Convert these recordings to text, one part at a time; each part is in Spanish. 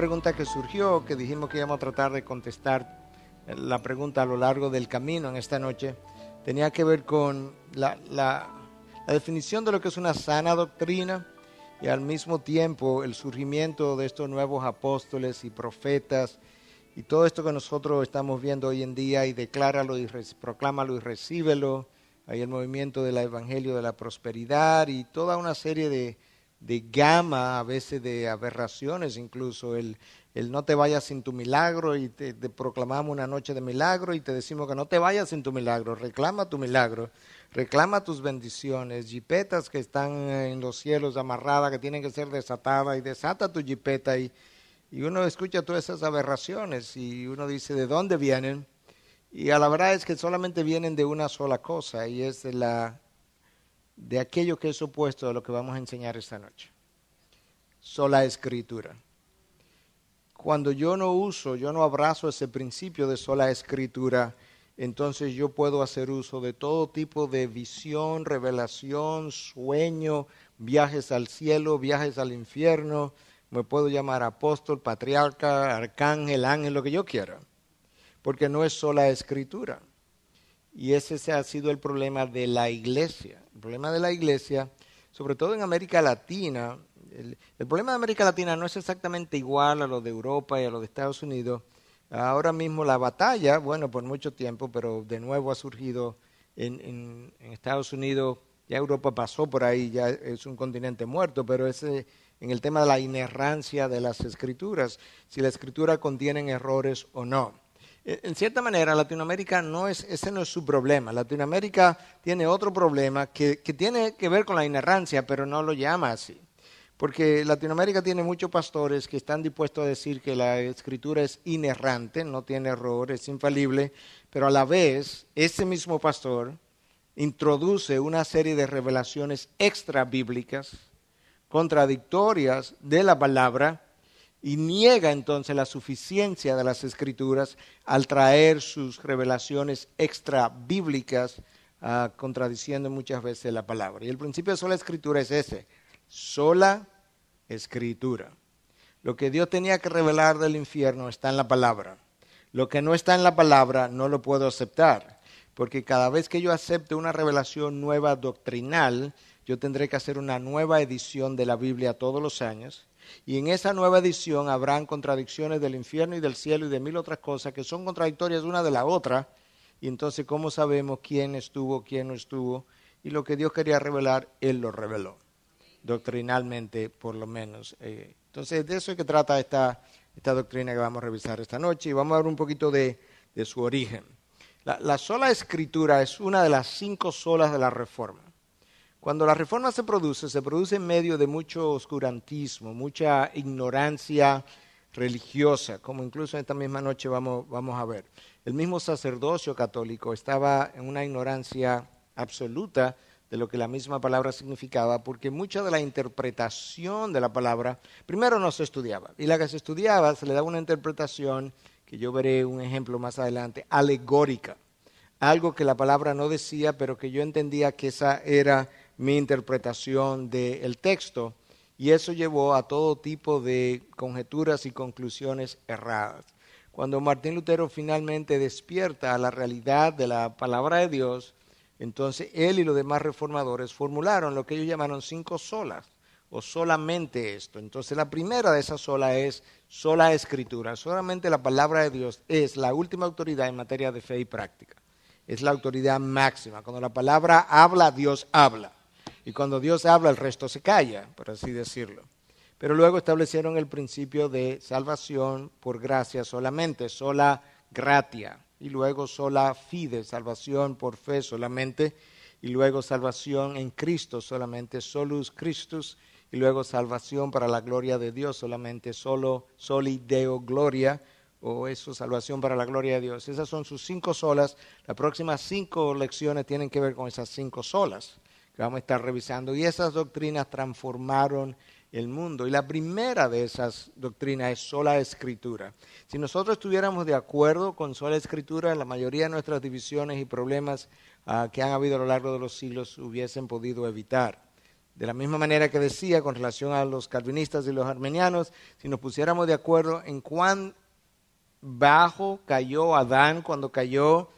pregunta que surgió, que dijimos que íbamos a tratar de contestar la pregunta a lo largo del camino en esta noche, tenía que ver con la, la definición de lo que es una sana doctrina y al mismo tiempo el surgimiento de estos nuevos apóstoles y profetas y todo esto que nosotros estamos viendo hoy en día y decláralo y proclámalo y recíbelo. Hay el movimiento del Evangelio de la Prosperidad y toda una serie de de gama, a veces de aberraciones, incluso el, no te vayas sin tu milagro y te, proclamamos una noche de milagro y te decimos que no te vayas sin tu milagro, reclama tu milagro, reclama tus bendiciones, jipetas que están en los cielos amarradas, que tienen que ser desatadas y desata tu jipeta y, y uno escucha todas esas aberraciones y uno dice, ¿de dónde vienen? Y a la verdad es que solamente vienen de una sola cosa y es de la de aquello que es opuesto a lo que vamos a enseñar esta noche. Sola escritura. Cuando yo no uso, yo no abrazo ese principio de sola escritura, entonces yo puedo hacer uso de todo tipo de visión, revelación, sueño, viajes al cielo, viajes al infierno, me puedo llamar apóstol, patriarca, arcángel, ángel, lo que yo quiera, porque no es sola escritura. Y ese ha sido el problema de la iglesia el problema de la iglesia, sobre todo en América Latina, el, problema de América Latina no es exactamente igual a lo de Europa y a lo de Estados Unidos. Ahora mismo la batalla, bueno, por mucho tiempo, pero de nuevo ha surgido en, Estados Unidos, ya Europa pasó por ahí, ya es un continente muerto, pero ese en el tema de la inerrancia de las escrituras, si la escritura contiene errores o no en cierta manera, Latinoamérica no es, ese no es su problema. Latinoamérica tiene otro problema que, que tiene que ver con la inerrancia, pero no lo llama así. Porque Latinoamérica tiene muchos pastores que están dispuestos a decir que la escritura es inerrante, no tiene error, es infalible, pero a la vez ese mismo pastor introduce una serie de revelaciones extra bíblicas, contradictorias de la palabra, y niega entonces la suficiencia de las escrituras al traer sus revelaciones extra bíblicas, ah, contradiciendo muchas veces la palabra. Y el principio de sola escritura es ese, sola escritura. Lo que Dios tenía que revelar del infierno está en la palabra. Lo que no está en la palabra no lo puedo aceptar, porque cada vez que yo acepte una revelación nueva doctrinal, yo tendré que hacer una nueva edición de la Biblia todos los años y en esa nueva edición habrán contradicciones del infierno y del cielo y de mil otras cosas que son contradictorias una de la otra. Y entonces, ¿cómo sabemos quién estuvo, quién no estuvo? Y lo que Dios quería revelar, Él lo reveló, doctrinalmente por lo menos. Eh, entonces, de eso es que trata esta, doctrina que vamos a revisar esta noche y vamos a ver un poquito de, su origen. la sola escritura es una de las cinco solas de la Reforma. Cuando la reforma se produce, se produce en medio de mucho oscurantismo, mucha ignorancia religiosa, como incluso esta misma noche vamos, vamos a ver. El mismo sacerdocio católico estaba en una ignorancia absoluta de lo que la misma palabra significaba, porque mucha de la interpretación de la palabra, primero no se estudiaba, y la que se estudiaba se le daba una interpretación, que yo veré un ejemplo más adelante, alegórica, algo que la palabra no decía, pero que yo entendía que esa era mi interpretación del texto y eso llevó a todo tipo de conjeturas y conclusiones erradas. Cuando Martín Lutero finalmente despierta a la realidad de la palabra de Dios, entonces él y los demás reformadores formularon lo que ellos llamaron cinco solas o solamente esto. Entonces la primera de esas solas es sola escritura. Solamente la palabra de Dios es la última autoridad en materia de fe y práctica. Es la autoridad máxima. Cuando la palabra habla, Dios habla y cuando Dios habla el resto se calla, por así decirlo. Pero luego establecieron el principio de salvación por gracia solamente, sola gratia, y luego sola fide, salvación por fe solamente, y luego salvación en Cristo solamente, solus Christus, y luego salvación para la gloria de Dios solamente, solo soli deo gloria, o eso, salvación para la gloria de Dios. Esas son sus cinco solas. Las próximas cinco lecciones tienen que ver con esas cinco solas que vamos a estar revisando. Y esas doctrinas transformaron el mundo. Y la primera de esas doctrinas es sola escritura. Si nosotros estuviéramos de acuerdo con sola escritura, la mayoría de nuestras divisiones y problemas ah, que han habido a lo largo de los siglos hubiesen podido evitar. De la misma manera que decía con relación a los calvinistas y los armenianos, si nos pusiéramos de acuerdo en cuán bajo cayó Adán cuando cayó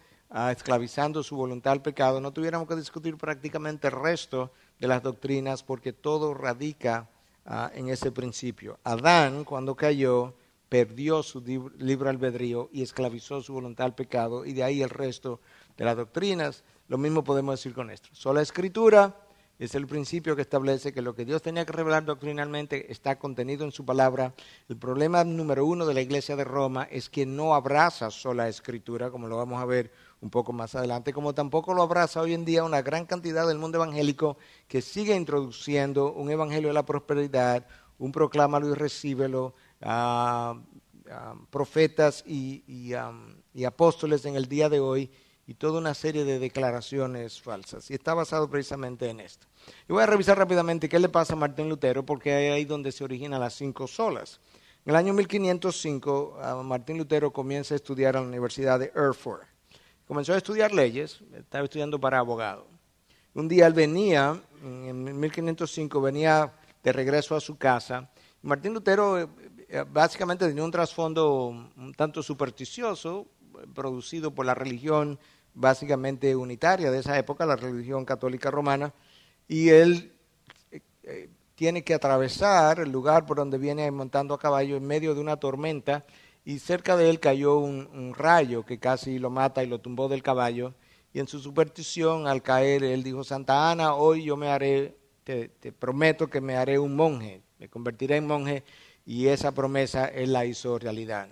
esclavizando su voluntad al pecado, no tuviéramos que discutir prácticamente el resto de las doctrinas porque todo radica ah, en ese principio. Adán, cuando cayó, perdió su libre albedrío y esclavizó su voluntad al pecado, y de ahí el resto de las doctrinas. Lo mismo podemos decir con esto. Sola escritura es el principio que establece que lo que Dios tenía que revelar doctrinalmente está contenido en su palabra. El problema número uno de la Iglesia de Roma es que no abraza sola escritura, como lo vamos a ver un poco más adelante, como tampoco lo abraza hoy en día una gran cantidad del mundo evangélico que sigue introduciendo un evangelio de la prosperidad, un proclámalo y recíbelo, profetas y, apóstoles en el día de hoy y toda una serie de declaraciones falsas. Y está basado precisamente en esto. Y voy a revisar rápidamente qué le pasa a Martín Lutero, porque ahí es donde se originan las cinco solas. En el año 1505, ah, Martín Lutero comienza a estudiar en la Universidad de Erfurt comenzó a estudiar leyes, estaba estudiando para abogado. Un día él venía, en 1505, venía de regreso a su casa. Martín Lutero eh, eh, básicamente tenía un trasfondo un tanto supersticioso, producido por la religión básicamente unitaria de esa época, la religión católica romana, y él eh, tiene que atravesar el lugar por donde viene montando a caballo en medio de una tormenta y cerca de él cayó un, rayo que casi lo mata y lo tumbó del caballo. Y en su superstición, al caer, él dijo, Santa Ana, hoy yo me haré, te, te prometo que me haré un monje, me convertiré en monje, y esa promesa él la hizo realidad.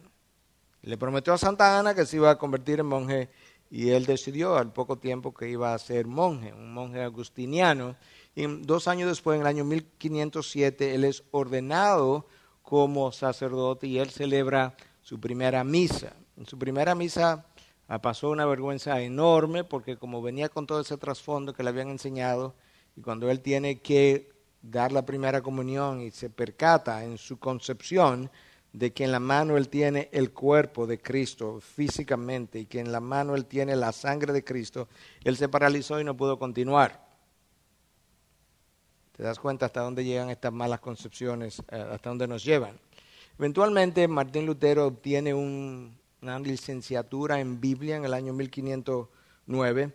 Le prometió a Santa Ana que se iba a convertir en monje y él decidió al poco tiempo que iba a ser monje, un monje agustiniano. Y dos años después, en el año 1507, él es ordenado como sacerdote y él celebra su primera misa. En su primera misa ah, pasó una vergüenza enorme porque como venía con todo ese trasfondo que le habían enseñado y cuando él tiene que dar la primera comunión y se percata en su concepción de que en la mano él tiene el cuerpo de Cristo físicamente y que en la mano él tiene la sangre de Cristo, él se paralizó y no pudo continuar. ¿Te das cuenta hasta dónde llegan estas malas concepciones, eh, hasta dónde nos llevan? Eventualmente Martín Lutero obtiene una licenciatura en Biblia en el año 1509,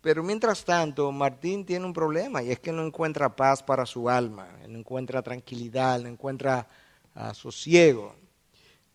pero mientras tanto Martín tiene un problema y es que no encuentra paz para su alma, no encuentra tranquilidad, no encuentra ah, sosiego.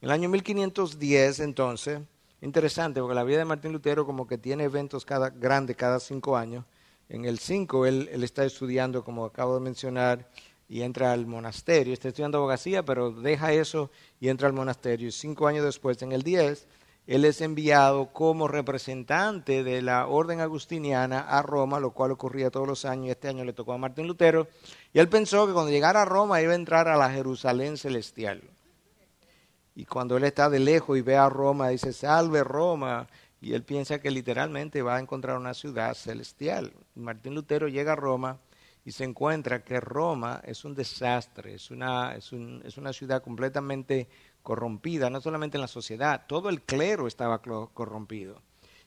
En el año 1510 entonces, interesante porque la vida de Martín Lutero como que tiene eventos cada, grandes cada cinco años, en el cinco él está estudiando, como acabo de mencionar, y entra al monasterio. Está estudiando abogacía, pero deja eso y entra al monasterio. Y cinco años después, en el 10, él es enviado como representante de la orden agustiniana a Roma, lo cual ocurría todos los años. y Este año le tocó a Martín Lutero. Y él pensó que cuando llegara a Roma iba a entrar a la Jerusalén celestial. Y cuando él está de lejos y ve a Roma, dice, salve Roma. Y él piensa que literalmente va a encontrar una ciudad celestial. Martín Lutero llega a Roma y se encuentra que Roma es un desastre, es una, es, un, es una ciudad completamente corrompida, no solamente en la sociedad, todo el clero estaba corrompido.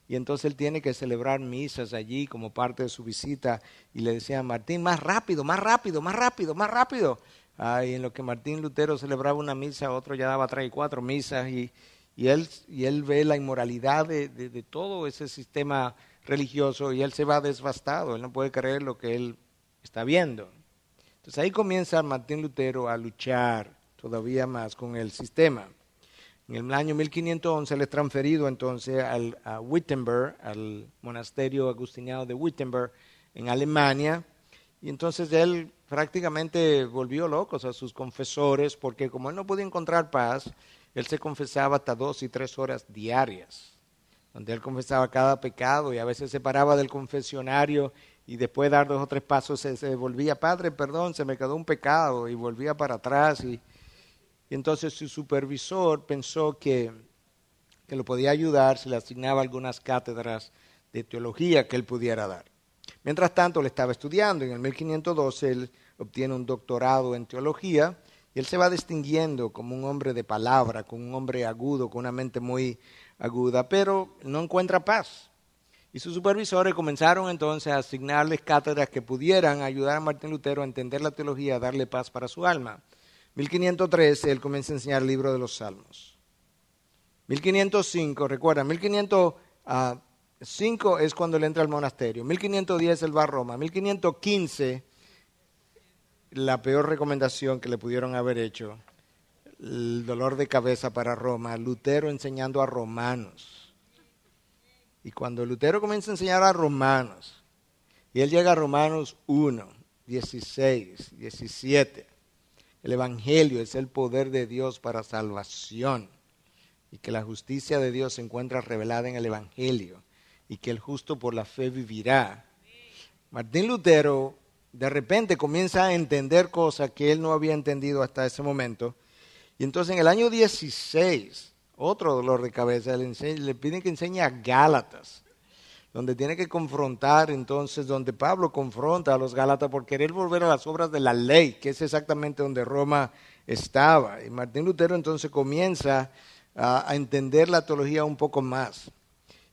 Y entonces él tiene que celebrar misas allí como parte de su visita y le decía a Martín, más rápido, más rápido, más rápido, más rápido. Ah, y en lo que Martín Lutero celebraba una misa, otro ya daba tres y cuatro misas y, y, él, y él ve la inmoralidad de, de, todo ese sistema religioso y él se va desbastado, él no puede creer lo que él está viendo. Entonces ahí comienza Martín Lutero a luchar todavía más con el sistema. En el año 1511 le es transferido entonces al, a Wittenberg, al monasterio agustiniano de Wittenberg en Alemania, y entonces él prácticamente volvió locos a sus confesores porque como él no podía encontrar paz, él se confesaba hasta dos y tres horas diarias, donde él confesaba cada pecado y a veces se paraba del confesionario y después de dar dos o tres pasos se, volvía, padre, perdón, se me quedó un pecado y volvía para atrás. Y, entonces su supervisor pensó que, que, lo podía ayudar si le asignaba algunas cátedras de teología que él pudiera dar. Mientras tanto, le estaba estudiando. En el 1512 él obtiene un doctorado en teología y él se va distinguiendo como un hombre de palabra, como un hombre agudo, con una mente muy aguda, pero no encuentra paz. Y sus supervisores comenzaron entonces a asignarles cátedras que pudieran ayudar a Martín Lutero a entender la teología, a darle paz para su alma. 1513, él comienza a enseñar el libro de los Salmos. 1505, recuerda, 1505 es cuando él entra al monasterio. 1510, él va a Roma. 1515, la peor recomendación que le pudieron haber hecho, el dolor de cabeza para Roma, Lutero enseñando a romanos. Y cuando Lutero comienza a enseñar a Romanos, y él llega a Romanos 1, 16, 17, el Evangelio es el poder de Dios para salvación, y que la justicia de Dios se encuentra revelada en el Evangelio, y que el justo por la fe vivirá. Martín Lutero de repente comienza a entender cosas que él no había entendido hasta ese momento, y entonces en el año 16, otro dolor de cabeza, le, piden que enseñe a Gálatas, donde tiene que confrontar entonces, donde Pablo confronta a los Gálatas por querer volver a las obras de la ley, que es exactamente donde Roma estaba. Y Martín Lutero entonces comienza a, a entender la teología un poco más.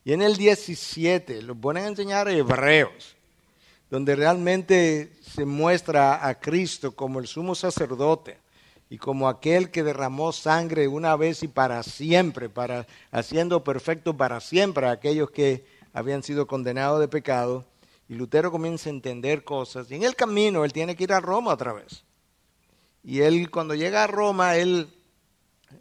Y en el 17 lo ponen a enseñar a hebreos, donde realmente se muestra a Cristo como el sumo sacerdote, y como aquel que derramó sangre una vez y para siempre, para haciendo perfecto para siempre a aquellos que habían sido condenados de pecado. Y Lutero comienza a entender cosas. Y en el camino él tiene que ir a Roma otra vez. Y él cuando llega a Roma, él,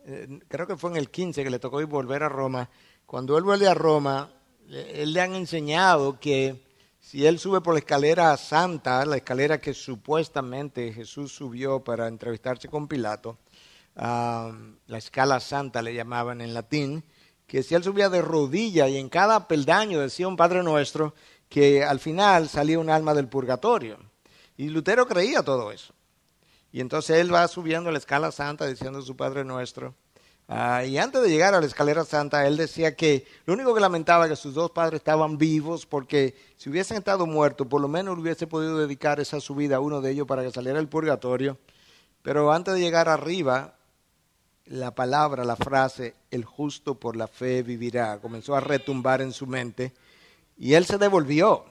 eh, creo que fue en el 15 que le tocó ir volver a Roma. Cuando él vuelve a Roma, eh, él le han enseñado que si él sube por la escalera santa, la escalera que supuestamente Jesús subió para entrevistarse con Pilato, la escala santa le llamaban en latín, que si él subía de rodilla y en cada peldaño decía un Padre Nuestro, que al final salía un alma del purgatorio. Y Lutero creía todo eso. Y entonces él va subiendo la escala santa diciendo su Padre Nuestro. Ah, y antes de llegar a la escalera santa, él decía que lo único que lamentaba que sus dos padres estaban vivos porque si hubiesen estado muertos, por lo menos hubiese podido dedicar esa subida a uno de ellos para que saliera del purgatorio. Pero antes de llegar arriba, la palabra, la frase, el justo por la fe vivirá, comenzó a retumbar en su mente y él se devolvió.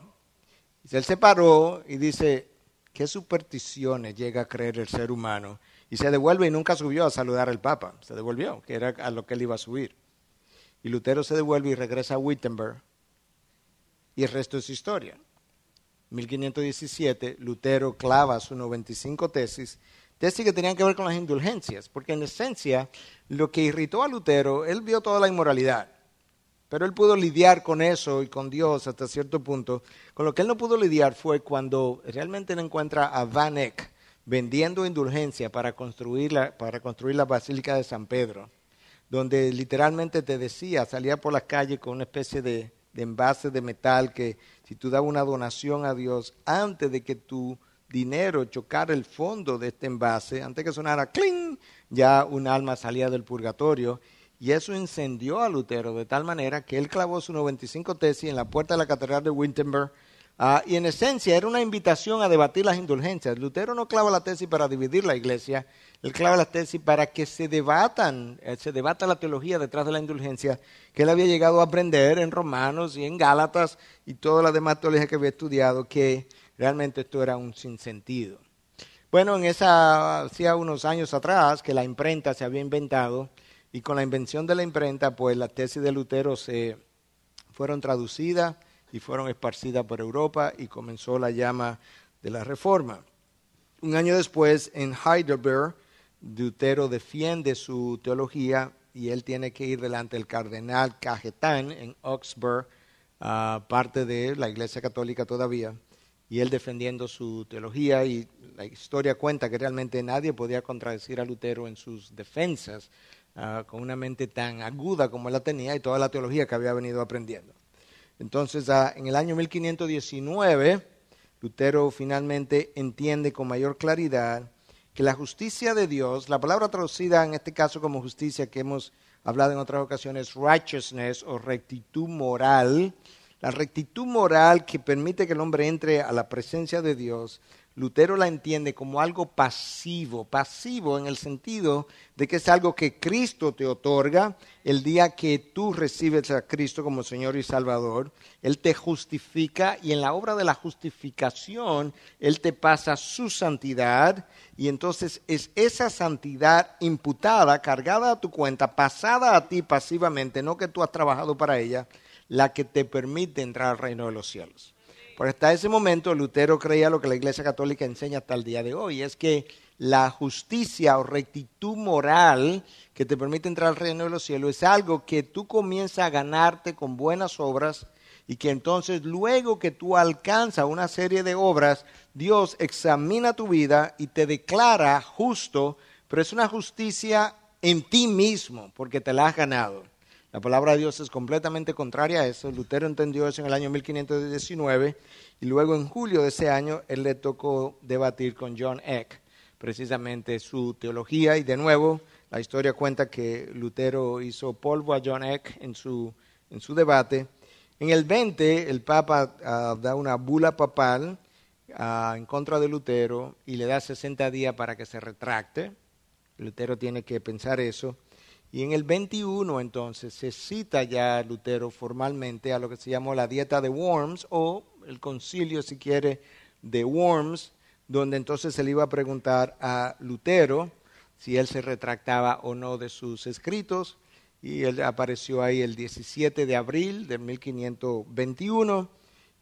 Él se paró y dice, ¿qué supersticiones llega a creer el ser humano? y se devuelve y nunca subió a saludar al Papa, se devolvió, que era a lo que él iba a subir. Y Lutero se devuelve y regresa a Wittenberg y el resto es historia. 1517, Lutero clava sus 95 tesis, tesis que tenían que ver con las indulgencias, porque en esencia lo que irritó a Lutero, él vio toda la inmoralidad, pero él pudo lidiar con eso y con Dios hasta cierto punto. Con lo que él no pudo lidiar fue cuando realmente le encuentra a Van Eck, vendiendo indulgencia para construir la, para construir la Basílica de San Pedro, donde literalmente te decía, salía por las calles con una especie de, envase de metal que si tú dabas una donación a Dios antes de que tu dinero chocara el fondo de este envase, antes que sonara cling, ya un alma salía del purgatorio. Y eso incendió a Lutero de tal manera que él clavó su 95 tesis en la puerta de la Catedral de Wittenberg Ah, y en esencia era una invitación a debatir las indulgencias. Lutero no clava la tesis para dividir la iglesia, él clava la tesis para que se debatan, eh, se debata la teología detrás de la indulgencia que él había llegado a aprender en Romanos y en Gálatas y todas las demás teologías que había estudiado, que realmente esto era un sinsentido. Bueno, en esa, hacía unos años atrás que la imprenta se había inventado y con la invención de la imprenta, pues las tesis de Lutero se fueron traducidas y fueron esparcidas por Europa y comenzó la llama de la reforma. Un año después, en Heidelberg, Lutero defiende su teología y él tiene que ir delante del cardenal Cajetán en Augsburg, parte de la Iglesia Católica todavía, y él defendiendo su teología y la historia cuenta que realmente nadie podía contradecir a Lutero en sus defensas ah, con una mente tan aguda como la tenía y toda la teología que había venido aprendiendo. Entonces, en el año 1519, Lutero finalmente entiende con mayor claridad que la justicia de Dios, la palabra traducida en este caso como justicia que hemos hablado en otras ocasiones, righteousness o rectitud moral, la rectitud moral que permite que el hombre entre a la presencia de Dios, Lutero la entiende como algo pasivo, pasivo en el sentido de que es algo que Cristo te otorga el día que tú recibes a Cristo como Señor y Salvador. Él te justifica y en la obra de la justificación Él te pasa su santidad y entonces es esa santidad imputada, cargada a tu cuenta, pasada a ti pasivamente, no que tú has trabajado para ella, la que te permite entrar al reino de los cielos. Porque hasta ese momento Lutero creía lo que la Iglesia Católica enseña hasta el día de hoy, es que la justicia o rectitud moral que te permite entrar al reino de los cielos es algo que tú comienzas a ganarte con buenas obras y que entonces luego que tú alcanzas una serie de obras, Dios examina tu vida y te declara justo, pero es una justicia en ti mismo porque te la has ganado. La palabra de Dios es completamente contraria a eso. Lutero entendió eso en el año 1519 y luego en julio de ese año él le tocó debatir con John Eck precisamente su teología y de nuevo la historia cuenta que Lutero hizo polvo a John Eck en su, debate. En el 20 el Papa ah, da una bula papal ah, en contra de Lutero y le da 60 días para que se retracte. Lutero tiene que pensar eso. Y en el 21 entonces se cita ya Lutero formalmente a lo que se llamó la dieta de Worms o el concilio, si quiere, de Worms, donde entonces se le iba a preguntar a Lutero si él se retractaba o no de sus escritos. Y él apareció ahí el 17 de abril de 1521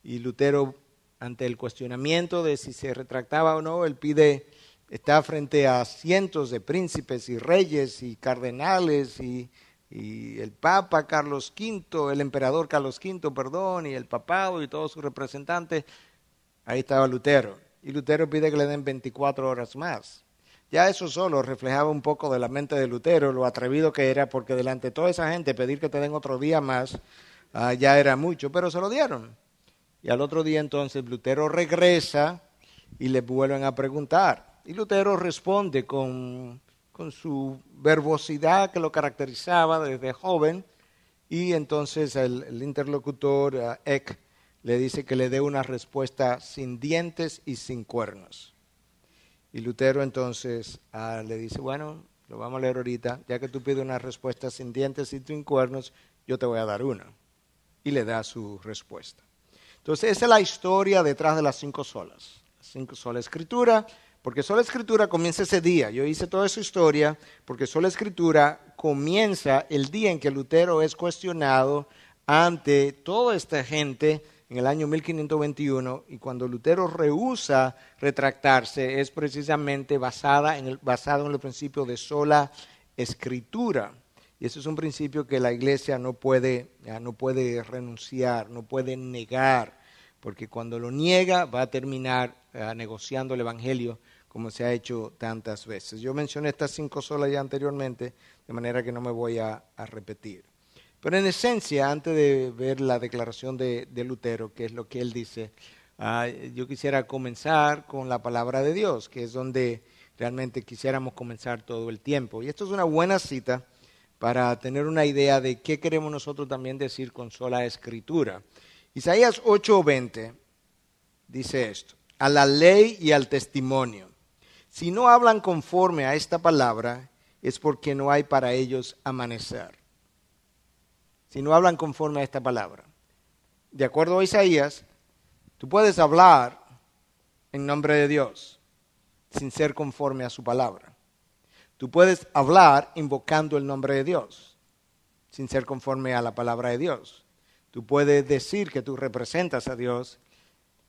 y Lutero, ante el cuestionamiento de si se retractaba o no, él pide está frente a cientos de príncipes y reyes y cardenales y, el Papa Carlos V, el emperador Carlos V, perdón, y el papado y todos sus representantes. Ahí estaba Lutero. Y Lutero pide que le den 24 horas más. Ya eso solo reflejaba un poco de la mente de Lutero, lo atrevido que era, porque delante de toda esa gente pedir que te den otro día más ah, ya era mucho, pero se lo dieron. Y al otro día entonces Lutero regresa y le vuelven a preguntar. Y Lutero responde con, su verbosidad que lo caracterizaba desde joven y entonces el, interlocutor eh, Eck le dice que le dé una respuesta sin dientes y sin cuernos. Y Lutero entonces ah, le dice, bueno, lo vamos a leer ahorita, ya que tú pides una respuesta sin dientes y sin cuernos, yo te voy a dar una. Y le da su respuesta. Entonces, esa es la historia detrás de las cinco solas. Las cinco solas escritura, porque sola escritura comienza ese día. Yo hice toda esa historia porque sola escritura comienza el día en que Lutero es cuestionado ante toda esta gente en el año 1521 y cuando Lutero rehúsa retractarse es precisamente basada en el, basado en el principio de sola escritura. Y ese es un principio que la iglesia no puede, no puede renunciar, no puede negar porque cuando lo niega va a terminar eh, negociando el Evangelio como se ha hecho tantas veces. Yo mencioné estas cinco solas ya anteriormente, de manera que no me voy a, repetir. Pero en esencia, antes de ver la declaración de, Lutero, que es lo que él dice, ah, yo quisiera comenzar con la palabra de Dios, que es donde realmente quisiéramos comenzar todo el tiempo. Y esto es una buena cita para tener una idea de qué queremos nosotros también decir con sola escritura. Isaías 8:20 dice esto, a la ley y al testimonio. Si no hablan conforme a esta palabra, es porque no hay para ellos amanecer. Si no hablan conforme a esta palabra. De acuerdo a Isaías, tú puedes hablar en nombre de Dios sin ser conforme a su palabra. Tú puedes hablar invocando el nombre de Dios sin ser conforme a la palabra de Dios tú puedes decir que tú representas a Dios,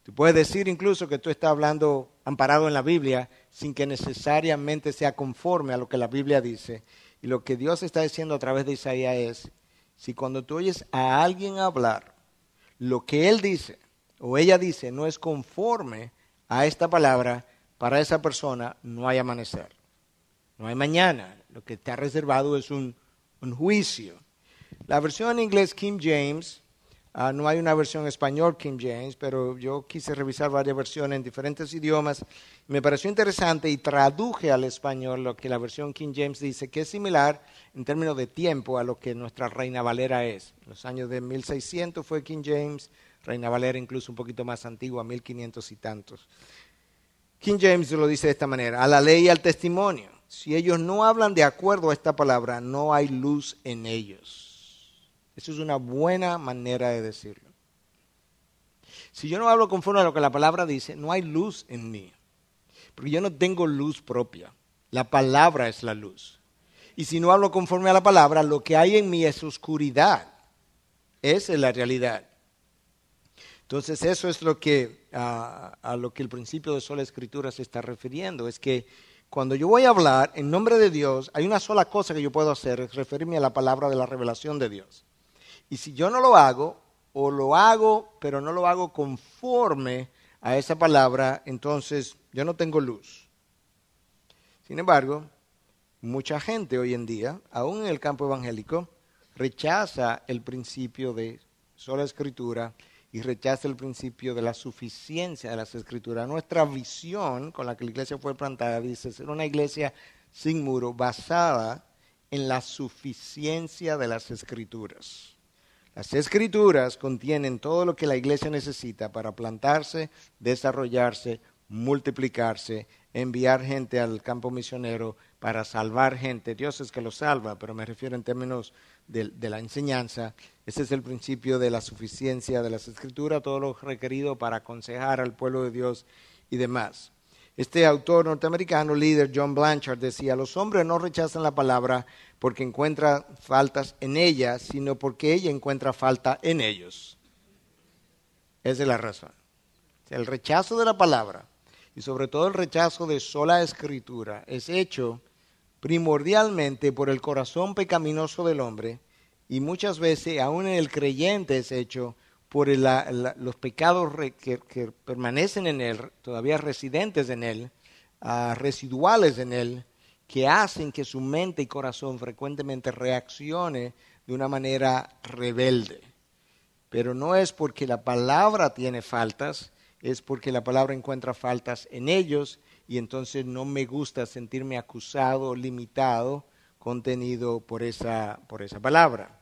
tú puedes decir incluso que tú estás hablando amparado en la Biblia sin que necesariamente sea conforme a lo que la Biblia dice. Y lo que Dios está diciendo a través de Isaías es, si cuando tú oyes a alguien hablar, lo que él dice o ella dice no es conforme a esta palabra, para esa persona no hay amanecer, no hay mañana. Lo que te ha reservado es un, un juicio. La versión en inglés King James Ah, no hay una versión español King James, pero yo quise revisar varias versiones en diferentes idiomas. Me pareció interesante y traduje al español lo que la versión King James dice, que es similar en términos de tiempo a lo que nuestra Reina Valera es. En los años de 1600 fue King James, Reina Valera incluso un poquito más antigua, 1500 y tantos. King James lo dice de esta manera, a la ley y al testimonio. Si ellos no hablan de acuerdo a esta palabra, no hay luz en ellos. Eso es una buena manera de decirlo. Si yo no hablo conforme a lo que la palabra dice, no hay luz en mí. Porque yo no tengo luz propia. La palabra es la luz. Y si no hablo conforme a la palabra, lo que hay en mí es oscuridad. Esa es la realidad. Entonces eso es lo que ah, a, lo que el principio de sola escritura se está refiriendo, es que cuando yo voy a hablar en nombre de Dios, hay una sola cosa que yo puedo hacer, es referirme a la palabra de la revelación de Dios. Y si yo no lo hago, o lo hago, pero no lo hago conforme a esa palabra, entonces yo no tengo luz. Sin embargo, mucha gente hoy en día, aún en el campo evangélico, rechaza el principio de sola escritura y rechaza el principio de la suficiencia de las escrituras. Nuestra visión con la que la iglesia fue plantada dice ser una iglesia sin muro basada en la suficiencia de las escrituras. Las escrituras contienen todo lo que la iglesia necesita para plantarse, desarrollarse, multiplicarse, enviar gente al campo misionero para salvar gente. Dios es que lo salva, pero me refiero en términos de, la enseñanza. Ese es el principio de la suficiencia de las escrituras, todo lo requerido para aconsejar al pueblo de Dios y demás. Este autor norteamericano, líder John Blanchard, decía, los hombres no rechazan la palabra, porque encuentra faltas en ella, sino porque ella encuentra falta en ellos. Esa es la razón. El rechazo de la palabra y sobre todo el rechazo de sola escritura es hecho primordialmente por el corazón pecaminoso del hombre y muchas veces aún en el creyente es hecho por los pecados que, permanecen en él, todavía residentes en él, ah, residuales en él, que hacen que su mente y corazón frecuentemente reaccione de una manera rebelde. Pero no es porque la palabra tiene faltas, es porque la palabra encuentra faltas en ellos y entonces no me gusta sentirme acusado, limitado, contenido por esa, por esa palabra.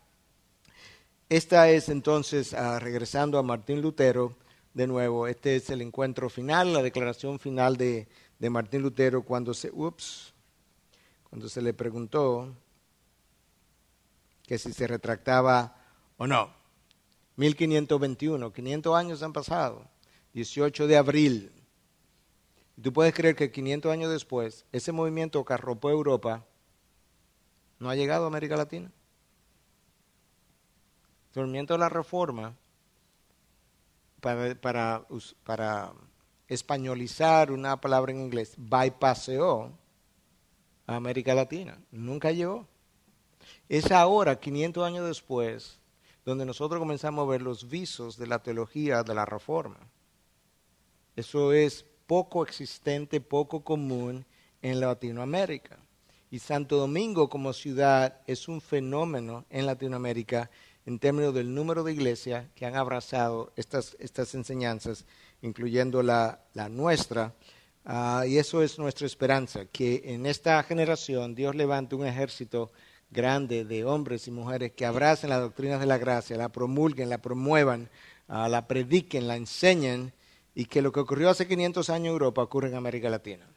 Esta es entonces, ah, regresando a Martín Lutero, de nuevo, este es el encuentro final, la declaración final de, de Martín Lutero cuando se... Ups, cuando se le preguntó que si se retractaba o no. 1521, 500 años han pasado, 18 de abril. Tú puedes creer que 500 años después, ese movimiento que arropó Europa no ha llegado a América Latina. El movimiento de la reforma, para, para, para españolizar una palabra en inglés, bypaseó América Latina. Nunca llegó. Es ahora, 500 años después, donde nosotros comenzamos a ver los visos de la teología de la reforma. Eso es poco existente, poco común en Latinoamérica. Y Santo Domingo como ciudad es un fenómeno en Latinoamérica en términos del número de iglesias que han abrazado estas, enseñanzas, incluyendo la nuestra. Ah, y eso es nuestra esperanza, que en esta generación Dios levante un ejército grande de hombres y mujeres que abracen las doctrinas de la gracia, la promulguen, la promuevan, ah, la prediquen, la enseñen y que lo que ocurrió hace 500 años en Europa ocurra en América Latina.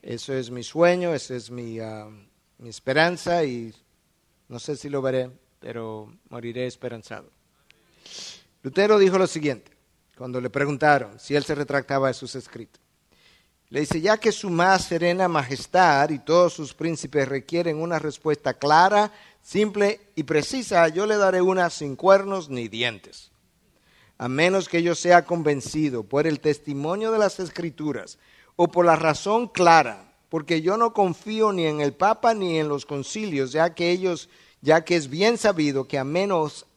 Eso es mi sueño, esa es ah, mi esperanza y no sé si lo veré, pero moriré esperanzado. Lutero dijo lo siguiente, cuando le preguntaron si él se retractaba de sus escritos. Le dice, ya que su más serena majestad y todos sus príncipes requieren una respuesta clara, simple y precisa, yo le daré una sin cuernos ni dientes. A menos que yo sea convencido por el testimonio de las escrituras o por la razón clara, porque yo no confío ni en el Papa ni en los concilios, ya que ya que es bien sabido que a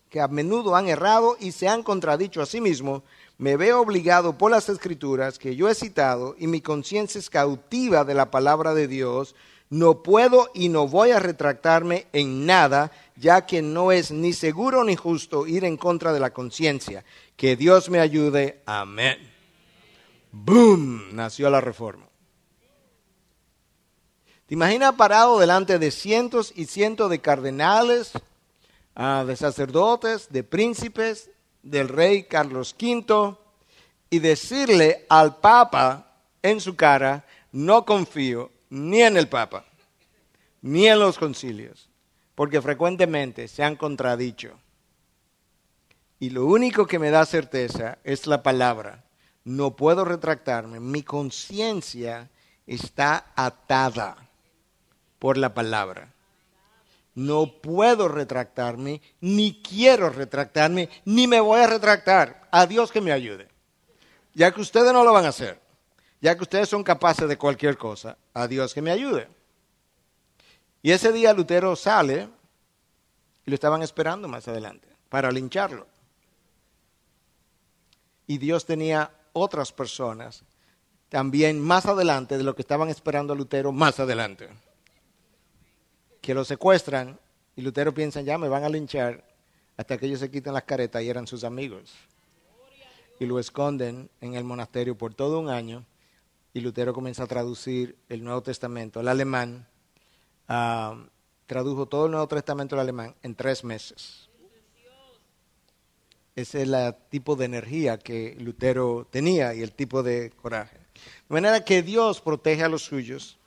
que a menudo han errado y se han contradicho a sí mismos, me veo obligado por las escrituras que yo he citado y mi conciencia es cautiva de la palabra de Dios, no puedo y no voy a retractarme en nada, ya que no es ni seguro ni justo ir en contra de la conciencia. Que Dios me ayude. Amén. ¡Boom! Nació la reforma. ¿Te imaginas parado delante de cientos y cientos de cardenales, ah, de sacerdotes, de príncipes, del rey Carlos V y decirle al Papa en su cara, no confío ni en el Papa, ni en los concilios, porque frecuentemente se han contradicho. Y lo único que me da certeza es la palabra. No puedo retractarme. Mi conciencia está atada por la palabra. No puedo retractarme, ni quiero retractarme, ni me voy a retractar. A Dios que me ayude. Ya que ustedes no lo van a hacer, ya que ustedes son capaces de cualquier cosa, a Dios que me ayude. Y ese día Lutero sale y lo estaban esperando más adelante para lincharlo. Y Dios tenía otras personas también más adelante de lo que estaban esperando a Lutero más adelante que lo secuestran y Lutero piensa, ya me van a linchar hasta que ellos se quiten las caretas y eran sus amigos. Y lo esconden en el monasterio por todo un año y Lutero comienza a traducir el Nuevo Testamento al alemán. Ah, tradujo todo el Nuevo Testamento al alemán en tres meses. Ese es el tipo de energía que Lutero tenía y el tipo de coraje. De manera que Dios protege a los suyos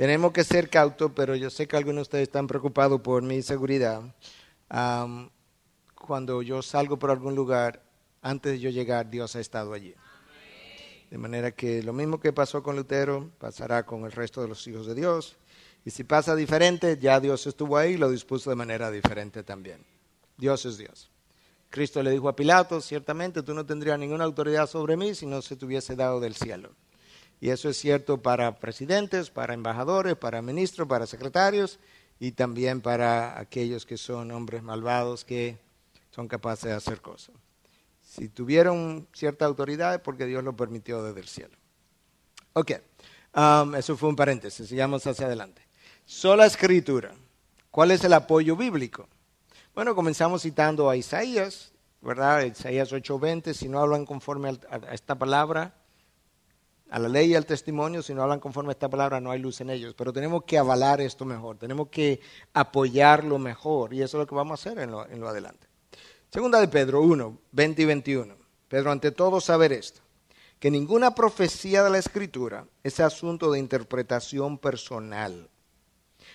tenemos que ser cautos, pero yo sé que algunos de ustedes están preocupados por mi seguridad. cuando yo salgo por algún lugar, antes de yo llegar, Dios ha estado allí. De manera que lo mismo que pasó con Lutero, pasará con el resto de los hijos de Dios. Y si pasa diferente, ya Dios estuvo ahí y lo dispuso de manera diferente también. Dios es Dios. Cristo le dijo a Pilato, ciertamente tú no tendrías ninguna autoridad sobre mí si no se te hubiese dado del cielo. Y eso es cierto para presidentes, para embajadores, para ministros, para secretarios y también para aquellos que son hombres malvados que son capaces de hacer cosas. Si tuvieron cierta autoridad es porque Dios lo permitió desde el cielo. Ok, um, eso fue un paréntesis, sigamos hacia adelante. Sola escritura. ¿Cuál es el apoyo bíblico? Bueno, comenzamos citando a Isaías, ¿verdad? Isaías 8:20, si no hablan conforme a esta palabra, a la ley y al testimonio, si no hablan conforme a esta palabra, no hay luz en ellos. Pero tenemos que avalar esto mejor, tenemos que apoyarlo mejor, y eso es lo que vamos a hacer en lo, adelante. Segunda de Pedro 1, 20 y 21. Pedro, ante todo, saber esto, que ninguna profecía de la Escritura es asunto de interpretación personal,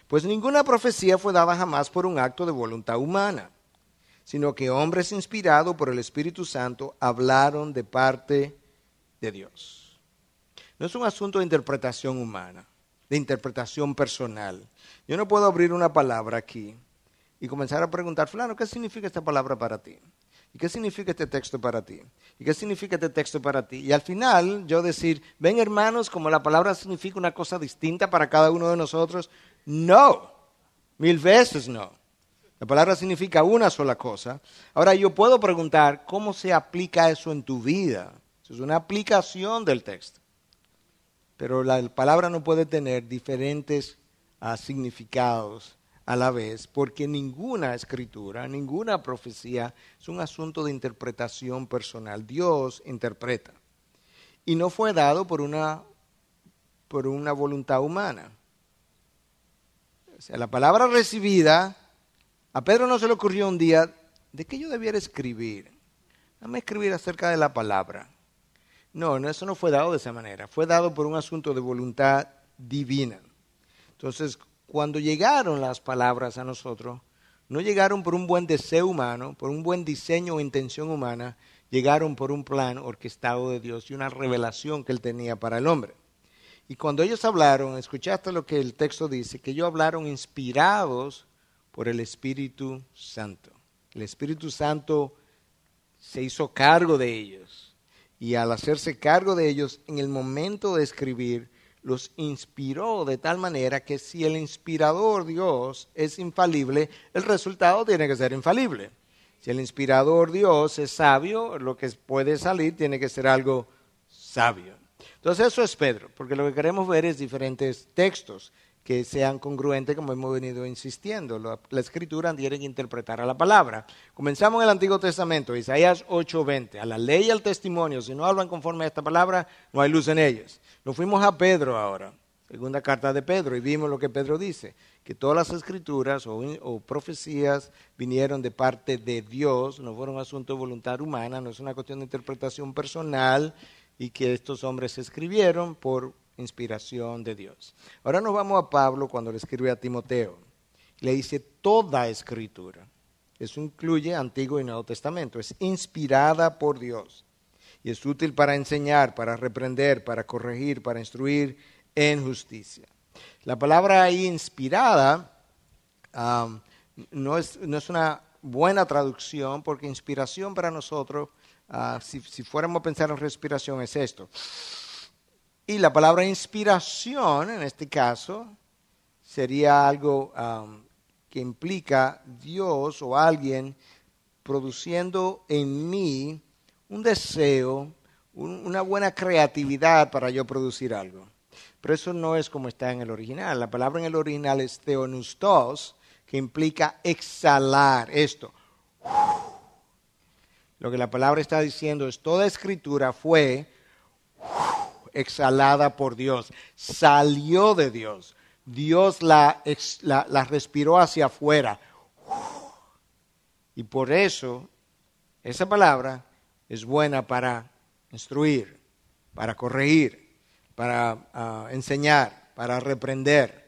pues ninguna profecía fue dada jamás por un acto de voluntad humana, sino que hombres inspirados por el Espíritu Santo hablaron de parte de Dios. No es un asunto de interpretación humana, de interpretación personal. Yo no puedo abrir una palabra aquí y comenzar a preguntar, fulano, ¿qué significa esta palabra para ti? ¿Y qué significa este texto para ti? ¿Y qué significa este texto para ti? Y al final yo decir, ven hermanos, como la palabra significa una cosa distinta para cada uno de nosotros, no, mil veces no. La palabra significa una sola cosa. Ahora yo puedo preguntar, ¿cómo se aplica eso en tu vida? Es una aplicación del texto pero la palabra no puede tener diferentes ah, significados a la vez, porque ninguna escritura, ninguna profecía es un asunto de interpretación personal. Dios interpreta. Y no fue dado por una, por una voluntad humana. O sea, la palabra recibida, a Pedro no se le ocurrió un día, ¿de qué yo debiera escribir? Dame escribir acerca de la palabra. No, eso no fue dado de esa manera, fue dado por un asunto de voluntad divina. Entonces, cuando llegaron las palabras a nosotros, no llegaron por un buen deseo humano, por un buen diseño o intención humana, llegaron por un plan orquestado de Dios y una revelación que Él tenía para el hombre. Y cuando ellos hablaron, escuchaste lo que el texto dice, que ellos hablaron inspirados por el Espíritu Santo. El Espíritu Santo se hizo cargo de ellos y al hacerse cargo de ellos en el momento de escribir, los inspiró de tal manera que si el inspirador Dios es infalible, el resultado tiene que ser infalible. Si el inspirador Dios es sabio, lo que puede salir tiene que ser algo sabio. Entonces eso es Pedro, porque lo que queremos ver es diferentes textos que sean congruentes, como hemos venido insistiendo. La, escritura tiene que interpretar a la palabra. Comenzamos en el Antiguo Testamento, Isaías 8:20. A la ley y al testimonio, si no hablan conforme a esta palabra, no hay luz en ellos. Nos fuimos a Pedro ahora, segunda carta de Pedro, y vimos lo que Pedro dice, que todas las escrituras o, profecías vinieron de parte de Dios, no fueron asunto de voluntad humana, no es una cuestión de interpretación personal, y que estos hombres escribieron por inspiración de Dios. Ahora nos vamos a Pablo cuando le escribe a Timoteo. Le dice toda escritura. Eso incluye Antiguo y Nuevo Testamento. Es inspirada por Dios. Y es útil para enseñar, para reprender, para corregir, para instruir en justicia. La palabra inspirada no, es, no es una buena traducción porque inspiración para nosotros, ah, si, si fuéramos a pensar en respiración, es esto. Y la palabra inspiración, en este caso, sería algo um, que implica Dios o alguien produciendo en mí un deseo, una buena creatividad para yo producir algo. Pero eso no es como está en el original. La palabra en el original es theonustos, que implica exhalar esto. Lo que la palabra está diciendo es toda escritura fue exhalada por Dios, salió de Dios, Dios la, la, respiró hacia afuera. Y por eso esa palabra es buena para instruir, para corregir, para ah, enseñar, para reprender.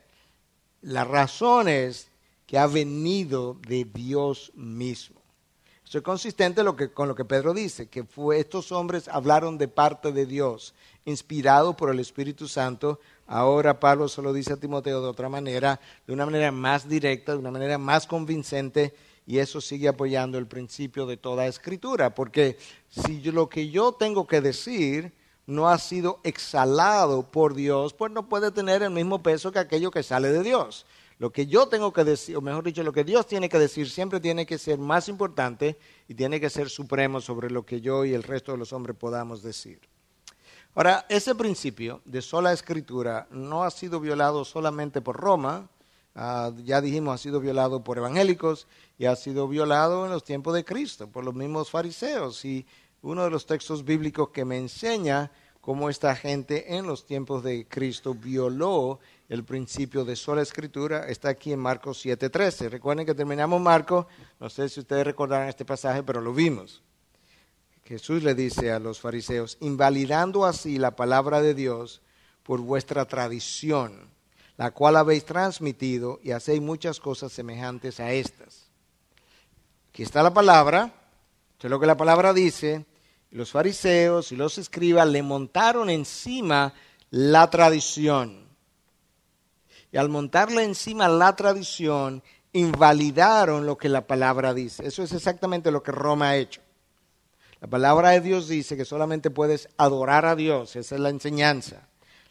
las razones que ha venido de Dios mismo. Eso consistente con lo que Pedro dice, que fue, estos hombres hablaron de parte de Dios, inspirado por el Espíritu Santo. Ahora Pablo se lo dice a Timoteo de otra manera, de una manera más directa, de una manera más convincente, y eso sigue apoyando el principio de toda escritura, porque si lo que yo tengo que decir no ha sido exhalado por Dios, pues no puede tener el mismo peso que aquello que sale de Dios. Lo que yo tengo que decir, o mejor dicho, lo que Dios tiene que decir siempre tiene que ser más importante y tiene que ser supremo sobre lo que yo y el resto de los hombres podamos decir. Ahora, ese principio de sola escritura no ha sido violado solamente por Roma, ah, ya dijimos, ha sido violado por evangélicos y ha sido violado en los tiempos de Cristo por los mismos fariseos. Y uno de los textos bíblicos que me enseña cómo esta gente en los tiempos de Cristo violó el principio de sola escritura está aquí en Marcos 7:13. Recuerden que terminamos Marcos, no sé si ustedes recordarán este pasaje, pero lo vimos. Jesús le dice a los fariseos, invalidando así la palabra de Dios por vuestra tradición, la cual habéis transmitido y hacéis muchas cosas semejantes a estas. Aquí está la palabra, esto es lo que la palabra dice, los fariseos y los escribas le montaron encima la tradición y al montarle encima la tradición, invalidaron lo que la palabra dice. Eso es exactamente lo que Roma ha hecho. La palabra de Dios dice que solamente puedes adorar a Dios, esa es la enseñanza.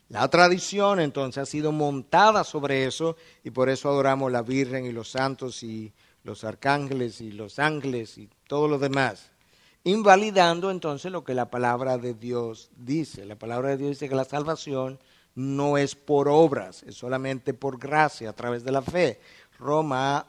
La tradición entonces ha sido montada sobre eso y por eso adoramos la Virgen y los santos y los arcángeles y los ángeles y todos los demás, invalidando entonces lo que la palabra de Dios dice. La palabra de Dios dice que la salvación no es por obras, es solamente por gracia, a través de la fe. Roma ha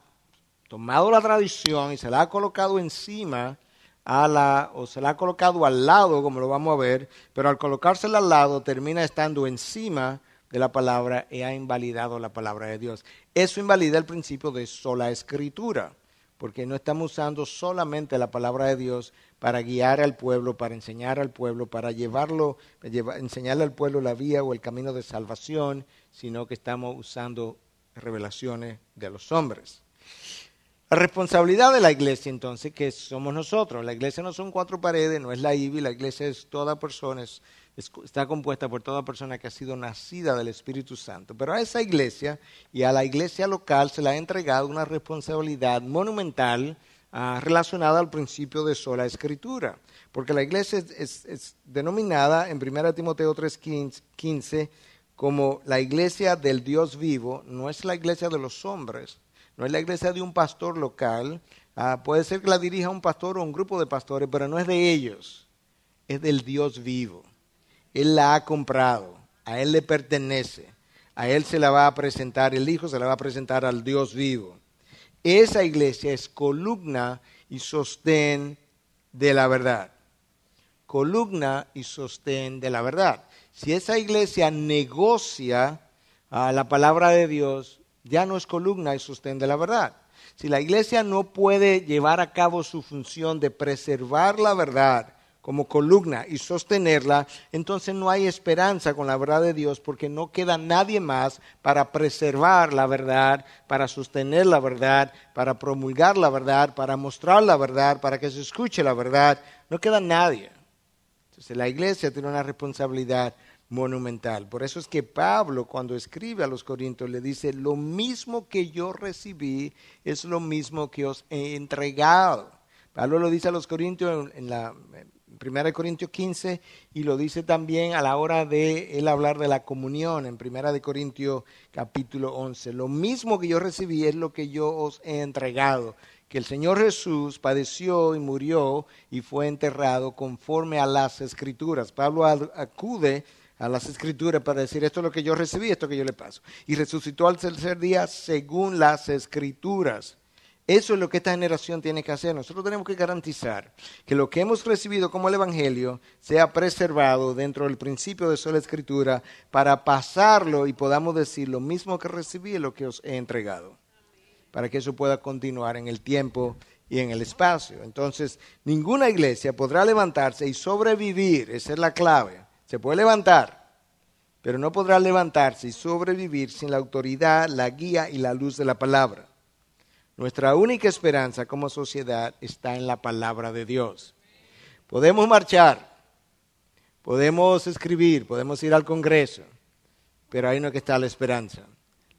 tomado la tradición y se la ha colocado encima a la, o se la ha colocado al lado, como lo vamos a ver, pero al colocársela al lado termina estando encima de la palabra y ha invalidado la palabra de Dios. Eso invalida el principio de sola escritura porque no estamos usando solamente la palabra de Dios para guiar al pueblo, para enseñar al pueblo, para llevarlo, enseñarle al pueblo la vía o el camino de salvación, sino que estamos usando revelaciones de los hombres. La responsabilidad de la iglesia entonces, que somos nosotros, la iglesia no son cuatro paredes, no es la IBI, la iglesia es toda persona, está compuesta por toda persona que ha sido nacida del Espíritu Santo. Pero a esa iglesia y a la iglesia local se le ha entregado una responsabilidad monumental ah, relacionada al principio de sola escritura, porque la iglesia es, denominada en 1 Timoteo 3:15 como la iglesia del Dios vivo, no es la iglesia de los hombres, no es la iglesia de un pastor local, ah, puede ser que la dirija un pastor o un grupo de pastores, pero no es de ellos, es del Dios vivo. Él la ha comprado, a Él le pertenece, a Él se la va a presentar el Hijo, se la va a presentar al Dios vivo. Esa iglesia es columna y sostén de la verdad. Columna y sostén de la verdad. Si esa iglesia negocia a ah, la palabra de Dios, ya no es columna y sostén de la verdad. Si la iglesia no puede llevar a cabo su función de preservar la verdad como columna y sostenerla, entonces no hay esperanza con la verdad de Dios porque no queda nadie más para preservar la verdad, para sostener la verdad, para promulgar la verdad, para mostrar la verdad, para que se escuche la verdad. No queda nadie. Entonces la iglesia tiene una responsabilidad monumental. Por eso es que Pablo cuando escribe a los Corintios le dice, lo mismo que yo recibí es lo mismo que os he entregado. Pablo lo dice a los Corintios en la Primera de Corintios 15 y lo dice también a la hora de él hablar de la comunión en Primera de Corintios capítulo 11. Lo mismo que yo recibí es lo que yo os he entregado, que el Señor Jesús padeció y murió y fue enterrado conforme a las escrituras. Pablo acude a las escrituras para decir esto es lo que yo recibí, esto que yo le paso. Y resucitó al tercer día según las escrituras eso es lo que esta generación tiene que hacer. Nosotros tenemos que garantizar que lo que hemos recibido como el Evangelio sea preservado dentro del principio de sola escritura para pasarlo y podamos decir lo mismo que recibí y lo que os he entregado. Para que eso pueda continuar en el tiempo y en el espacio. Entonces, ninguna iglesia podrá levantarse y sobrevivir. Esa es la clave. Se puede levantar, pero no podrá levantarse y sobrevivir sin la autoridad, la guía y la luz de la palabra. Nuestra única esperanza como sociedad está en la palabra de Dios. Podemos marchar, podemos escribir, podemos ir al Congreso, pero ahí no que está la esperanza.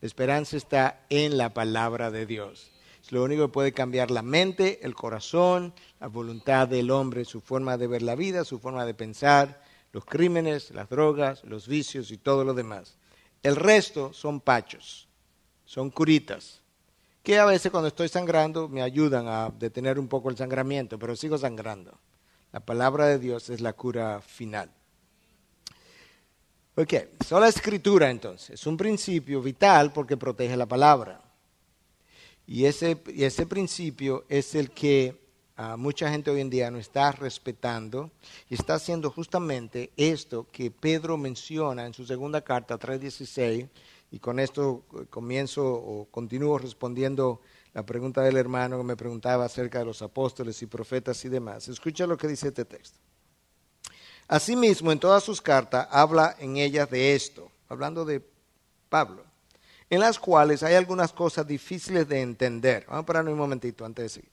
La esperanza está en la palabra de Dios. Es lo único que puede cambiar la mente, el corazón, la voluntad del hombre, su forma de ver la vida, su forma de pensar, los crímenes, las drogas, los vicios y todo lo demás. El resto son pachos, son curitas que a veces cuando estoy sangrando me ayudan a detener un poco el sangramiento, pero sigo sangrando. La palabra de Dios es la cura final. Ok, la escritura entonces, es un principio vital porque protege la palabra. Y ese, y ese principio es el que ah, mucha gente hoy en día no está respetando y está haciendo justamente esto que Pedro menciona en su segunda carta 3.16 y con esto eh, comienzo o continúo respondiendo la pregunta del hermano que me preguntaba acerca de los apóstoles y profetas y demás. Escucha lo que dice este texto. Asimismo, en todas sus cartas habla en ellas de esto, hablando de Pablo, en las cuales hay algunas cosas difíciles de entender. Vamos a pararnos un momentito antes de seguir.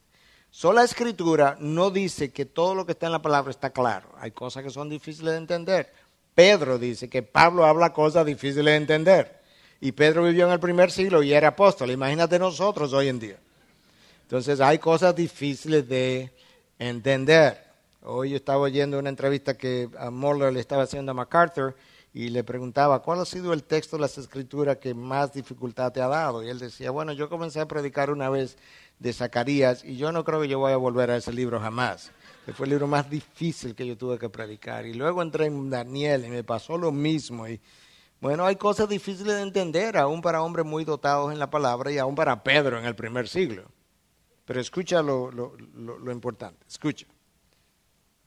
Sola escritura no dice que todo lo que está en la palabra está claro. Hay cosas que son difíciles de entender. Pedro dice que Pablo habla cosas difíciles de entender. Y Pedro vivió en el primer siglo y era apóstol. Imagínate nosotros hoy en día. Entonces hay cosas difíciles de entender. Hoy yo estaba oyendo una entrevista que a Moller le estaba haciendo a MacArthur y le preguntaba, ¿cuál ha sido el texto de las escrituras que más dificultad te ha dado? Y él decía, bueno, yo comencé a predicar una vez de Zacarías y yo no creo que yo voy a volver a ese libro jamás. fue el libro más difícil que yo tuve que predicar. Y luego entré en Daniel y me pasó lo mismo. Y bueno, hay cosas difíciles de entender, aún para hombres muy dotados en la palabra y aún para Pedro en el primer siglo. Pero escucha lo, importante, escucha.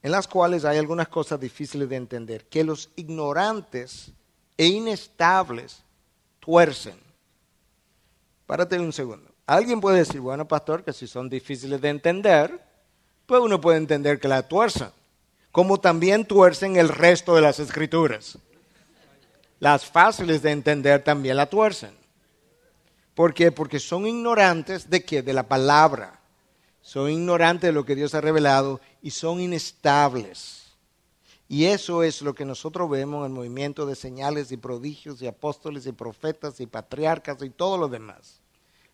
En las cuales hay algunas cosas difíciles de entender, que los ignorantes e inestables tuercen. Párate un segundo. Alguien puede decir, bueno, pastor, que si son difíciles de entender, pues uno puede entender que la tuercen, como también tuercen el resto de las escrituras. Las fáciles de entender también la tuercen. ¿Por qué? Porque son ignorantes de qué? De la palabra. Son ignorantes de lo que Dios ha revelado y son inestables. Y eso es lo que nosotros vemos en el movimiento de señales y prodigios y apóstoles y profetas y patriarcas y todo lo demás.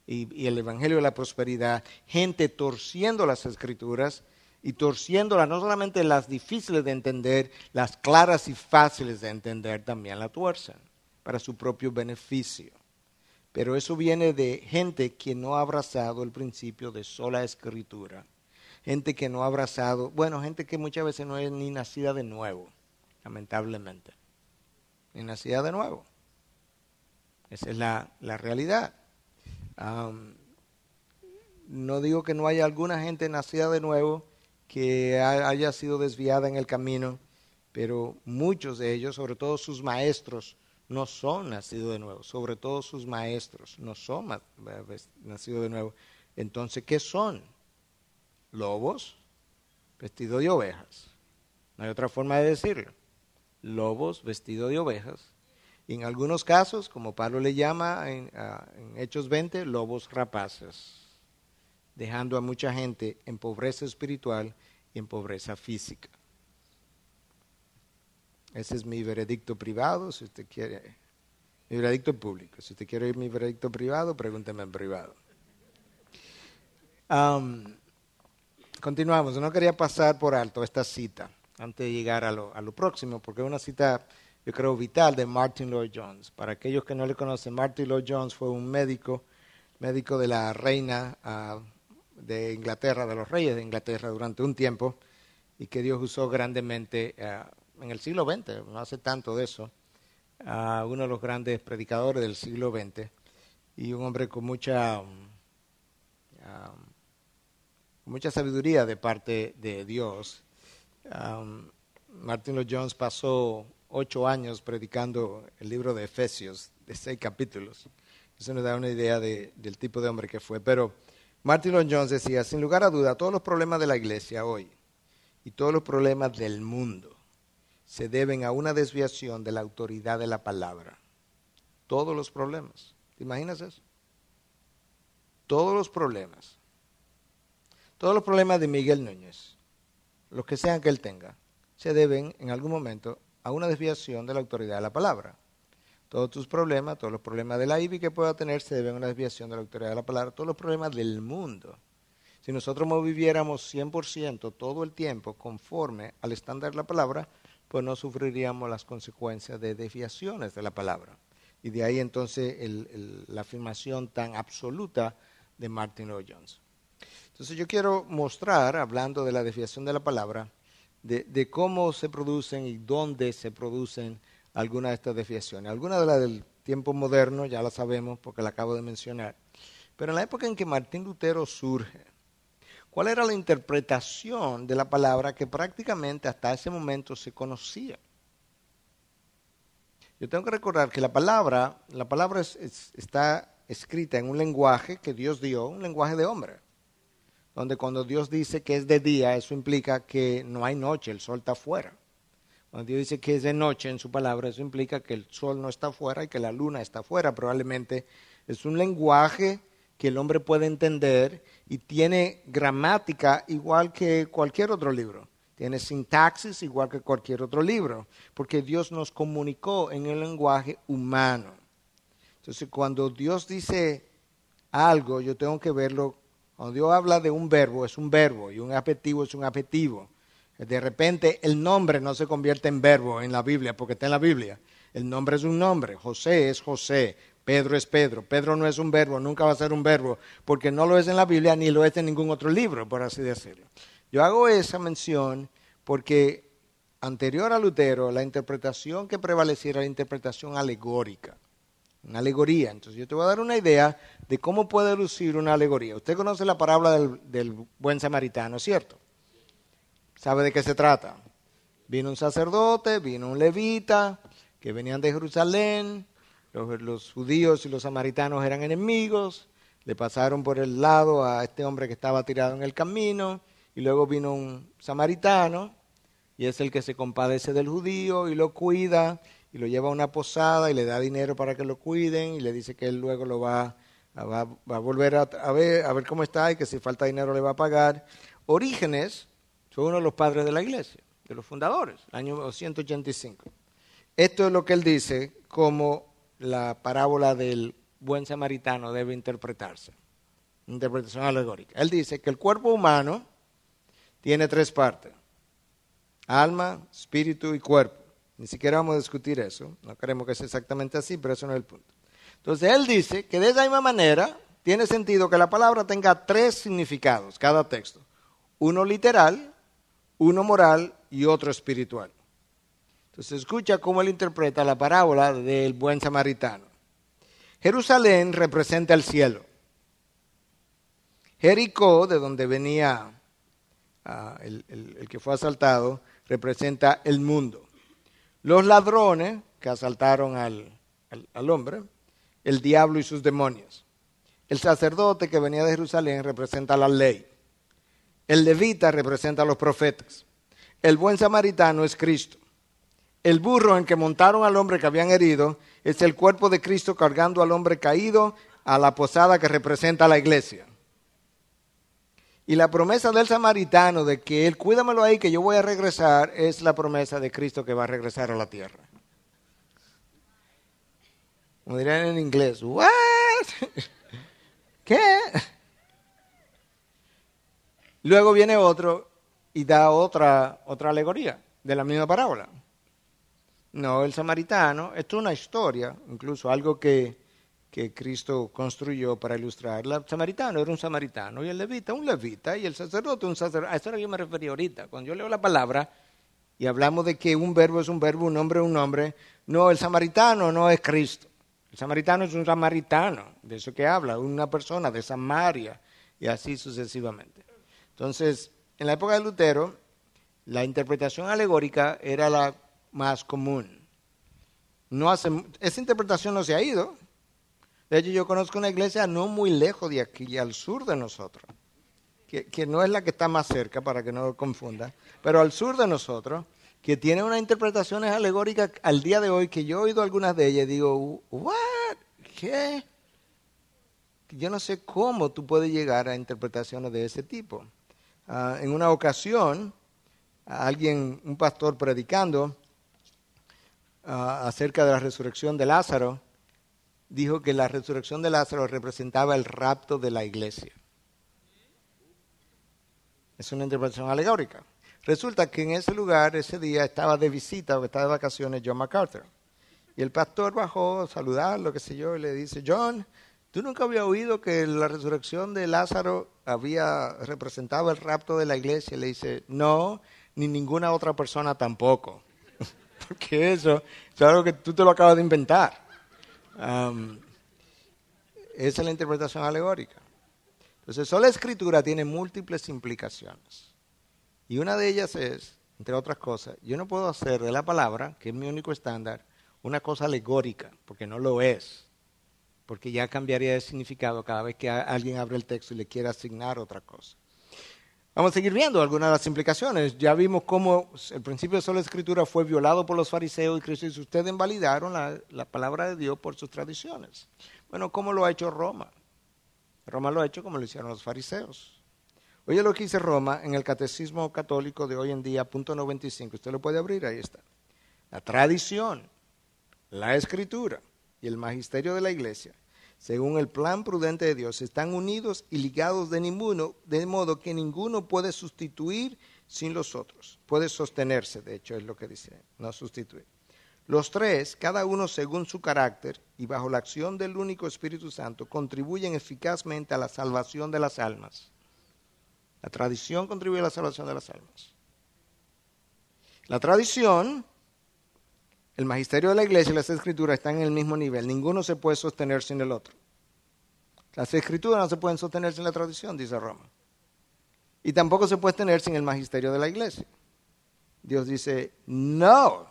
y el Evangelio de la Prosperidad, gente torciendo las escrituras y torciéndola, no solamente las difíciles de entender, las claras y fáciles de entender también la tuercen para su propio beneficio. Pero eso viene de gente que no ha abrazado el principio de sola escritura, gente que no ha abrazado, bueno, gente que muchas veces no es ni nacida de nuevo, lamentablemente, ni nacida de nuevo. Esa es la, realidad. no digo que no haya alguna gente nacida de nuevo, que haya sido desviada en el camino, pero muchos de ellos, sobre todo sus maestros, no son nacidos de nuevo, sobre todo sus maestros no son eh, pues, nacidos de nuevo. Entonces, ¿qué son? Lobos vestidos de ovejas. No hay otra forma de decirlo. Lobos vestidos de ovejas. Y en algunos casos, como Pablo le llama en, en Hechos 20, lobos rapaces dejando a mucha gente en pobreza espiritual y en pobreza física. Ese es mi veredicto privado, si usted quiere. Mi veredicto público. Si usted quiere oír mi veredicto privado, pregúnteme en privado. Um, continuamos. No quería pasar por alto esta cita antes de llegar a lo, a lo próximo, porque es una cita, yo creo, vital de Martin Lloyd Jones. Para aquellos que no le conocen, Martin Lloyd Jones fue un médico, médico de la reina ah, de Inglaterra, de los reyes de Inglaterra durante un tiempo y que Dios usó grandemente eh, en el siglo XX, no hace tanto de eso, a uno de los grandes predicadores del siglo XX y un hombre con mucha, um, mucha sabiduría de parte de Dios. Um, Martin Lloyd Jones pasó ocho años predicando el libro de Efesios, de seis capítulos. Eso nos da una idea del tipo de hombre que fue, pero Martin Lloyd Jones decía, sin lugar a duda, todos los problemas de la iglesia hoy y todos los problemas del mundo se deben a una desviación de la autoridad de la palabra. Todos los problemas. ¿Te imaginas eso? Todos los problemas. Todos los problemas de Miguel Núñez, los que sean que él tenga, se deben en algún momento a una desviación de la autoridad de la palabra. Todos tus problemas, todos los problemas de la IBI que pueda tener se deben a una desviación de la autoridad de la palabra, todos los problemas del mundo. Si nosotros no viviéramos 100% todo el tiempo conforme al estándar de la palabra, pues no sufriríamos las consecuencias de desviaciones de la palabra. Y de ahí entonces la afirmación tan absoluta de Martin Lloyd Jones. Entonces yo quiero mostrar, hablando de la desviación de la palabra, de, de cómo se producen y dónde se producen alguna de estas desviaciones. alguna de las del tiempo moderno ya la sabemos porque la acabo de mencionar. Pero en la época en que Martín Lutero surge, ¿cuál era la interpretación de la palabra que prácticamente hasta ese momento se conocía? Yo tengo que recordar que la palabra, la palabra está escrita en un lenguaje que Dios dio, un lenguaje de hombre, donde cuando Dios dice que es de día, eso implica que no hay noche, el sol está afuera. Cuando Dios dice que es de noche en su palabra, eso implica que el sol no está afuera y que la luna está afuera. Probablemente es un lenguaje que el hombre puede entender y tiene gramática igual que cualquier otro libro. Tiene sintaxis igual que cualquier otro libro, porque Dios nos comunicó en el lenguaje humano. Entonces, cuando Dios dice algo, yo tengo que verlo. Cuando Dios habla de un verbo, es un verbo, y un adjetivo es un adjetivo. De repente el nombre no se convierte en verbo en la Biblia, porque está en la Biblia. El nombre es un nombre, José es José, Pedro es Pedro. Pedro no es un verbo, nunca va a ser un verbo, porque no lo es en la Biblia ni lo es en ningún otro libro, por así decirlo. Yo hago esa mención porque anterior a Lutero, la interpretación que prevaleciera era la interpretación alegórica, una alegoría. Entonces yo te voy a dar una idea de cómo puede lucir una alegoría. Usted conoce la parábola del, del buen samaritano, ¿cierto? ¿Sabe de qué se trata? Vino un sacerdote, vino un levita, que venían de Jerusalén, los, judíos y los samaritanos eran enemigos, le pasaron por el lado a este hombre que estaba tirado en el camino, y luego vino un samaritano, y es el que se compadece del judío y lo cuida, y lo lleva a una posada y le da dinero para que lo cuiden, y le dice que él luego lo va, va, a volver a, ver, a ver cómo está y que si falta dinero le va a pagar. Orígenes fue uno de los padres de la iglesia, de los fundadores, año 285. Esto es lo que él dice, como la parábola del buen samaritano debe interpretarse. Interpretación alegórica. Él dice que el cuerpo humano tiene tres partes. Alma, espíritu y cuerpo. Ni siquiera vamos a discutir eso. No creemos que sea exactamente así, pero eso no es el punto. Entonces él dice que de esa misma manera tiene sentido que la palabra tenga tres significados, cada texto. Uno literal, uno moral y otro espiritual. Entonces escucha cómo él interpreta la parábola del buen samaritano. Jerusalén representa el cielo. Jericó, de donde venía ah, el, que fue asaltado, representa el mundo. Los ladrones que asaltaron al, hombre, el diablo y sus demonios. El sacerdote que venía de Jerusalén representa la ley. El levita representa a los profetas. El buen samaritano es Cristo. El burro en que montaron al hombre que habían herido es el cuerpo de Cristo cargando al hombre caído a la posada que representa a la iglesia. Y la promesa del samaritano de que él cuídamelo ahí que yo voy a regresar es la promesa de Cristo que va a regresar a la tierra. Como dirían en inglés, ¿what? ¿Qué? Luego viene otro y da otra, otra alegoría de la misma parábola. No, el samaritano, esto es una historia, incluso algo que, Cristo construyó para ilustrar. El samaritano era un samaritano y el levita un levita y el sacerdote un sacerdote. A eso era que yo me refería ahorita. Cuando yo leo la palabra y hablamos de que un verbo es un verbo, un hombre es un hombre. no, el samaritano no es Cristo. El samaritano es un samaritano, de eso que habla, una persona de Samaria y así sucesivamente. Entonces, en la época de Lutero, la interpretación alegórica era la más común. No hace, esa interpretación no se ha ido. De hecho, yo conozco una iglesia no muy lejos de aquí, al sur de nosotros, que, no es la que está más cerca, para que no lo confunda, pero al sur de nosotros, que tiene unas interpretaciones alegóricas al día de hoy, que yo he oído algunas de ellas y digo, ¿what? ¿Qué? Yo no sé cómo tú puedes llegar a interpretaciones de ese tipo. Ah, en una ocasión, alguien, un pastor predicando ah, acerca de la resurrección de Lázaro, dijo que la resurrección de Lázaro representaba el rapto de la iglesia. Es una interpretación alegórica. Resulta que en ese lugar, ese día, estaba de visita o estaba de vacaciones John MacArthur. Y el pastor bajó a saludar, lo que sé yo, y le dice, John, Tú nunca había oído que la resurrección de Lázaro había representado el rapto de la iglesia. Le dice, no, ni ninguna otra persona tampoco. Porque eso es algo que tú te lo acabas de inventar. esa es la interpretación alegórica. Entonces, solo la escritura tiene múltiples implicaciones. Y una de ellas es, entre otras cosas, yo no puedo hacer de la palabra, que es mi único estándar, una cosa alegórica, porque no lo es porque ya cambiaría de significado cada vez que alguien abre el texto y le quiere asignar otra cosa. Vamos a seguir viendo algunas de las implicaciones. Ya vimos cómo el principio de sola escritura fue violado por los fariseos y Cristo ustedes invalidaron la, la, palabra de Dios por sus tradiciones. Bueno, ¿cómo lo ha hecho Roma? Roma lo ha hecho como lo hicieron los fariseos. Oye lo que dice Roma en el Catecismo Católico de hoy en día, punto 95. Usted lo puede abrir, ahí está. La tradición, la escritura y el magisterio de la iglesia, según el plan prudente de Dios, están unidos y ligados de ninguno, de modo que ninguno puede sustituir sin los otros. Puede sostenerse, de hecho, es lo que dice, no sustituir. Los tres, cada uno según su carácter y bajo la acción del único Espíritu Santo, contribuyen eficazmente a la salvación de las almas. La tradición contribuye a la salvación de las almas. La tradición el magisterio de la iglesia y las escrituras están en el mismo nivel. Ninguno se puede sostener sin el otro. Las escrituras no se pueden sostener sin la tradición, dice Roma. Y tampoco se puede sostener sin el magisterio de la iglesia. Dios dice, no,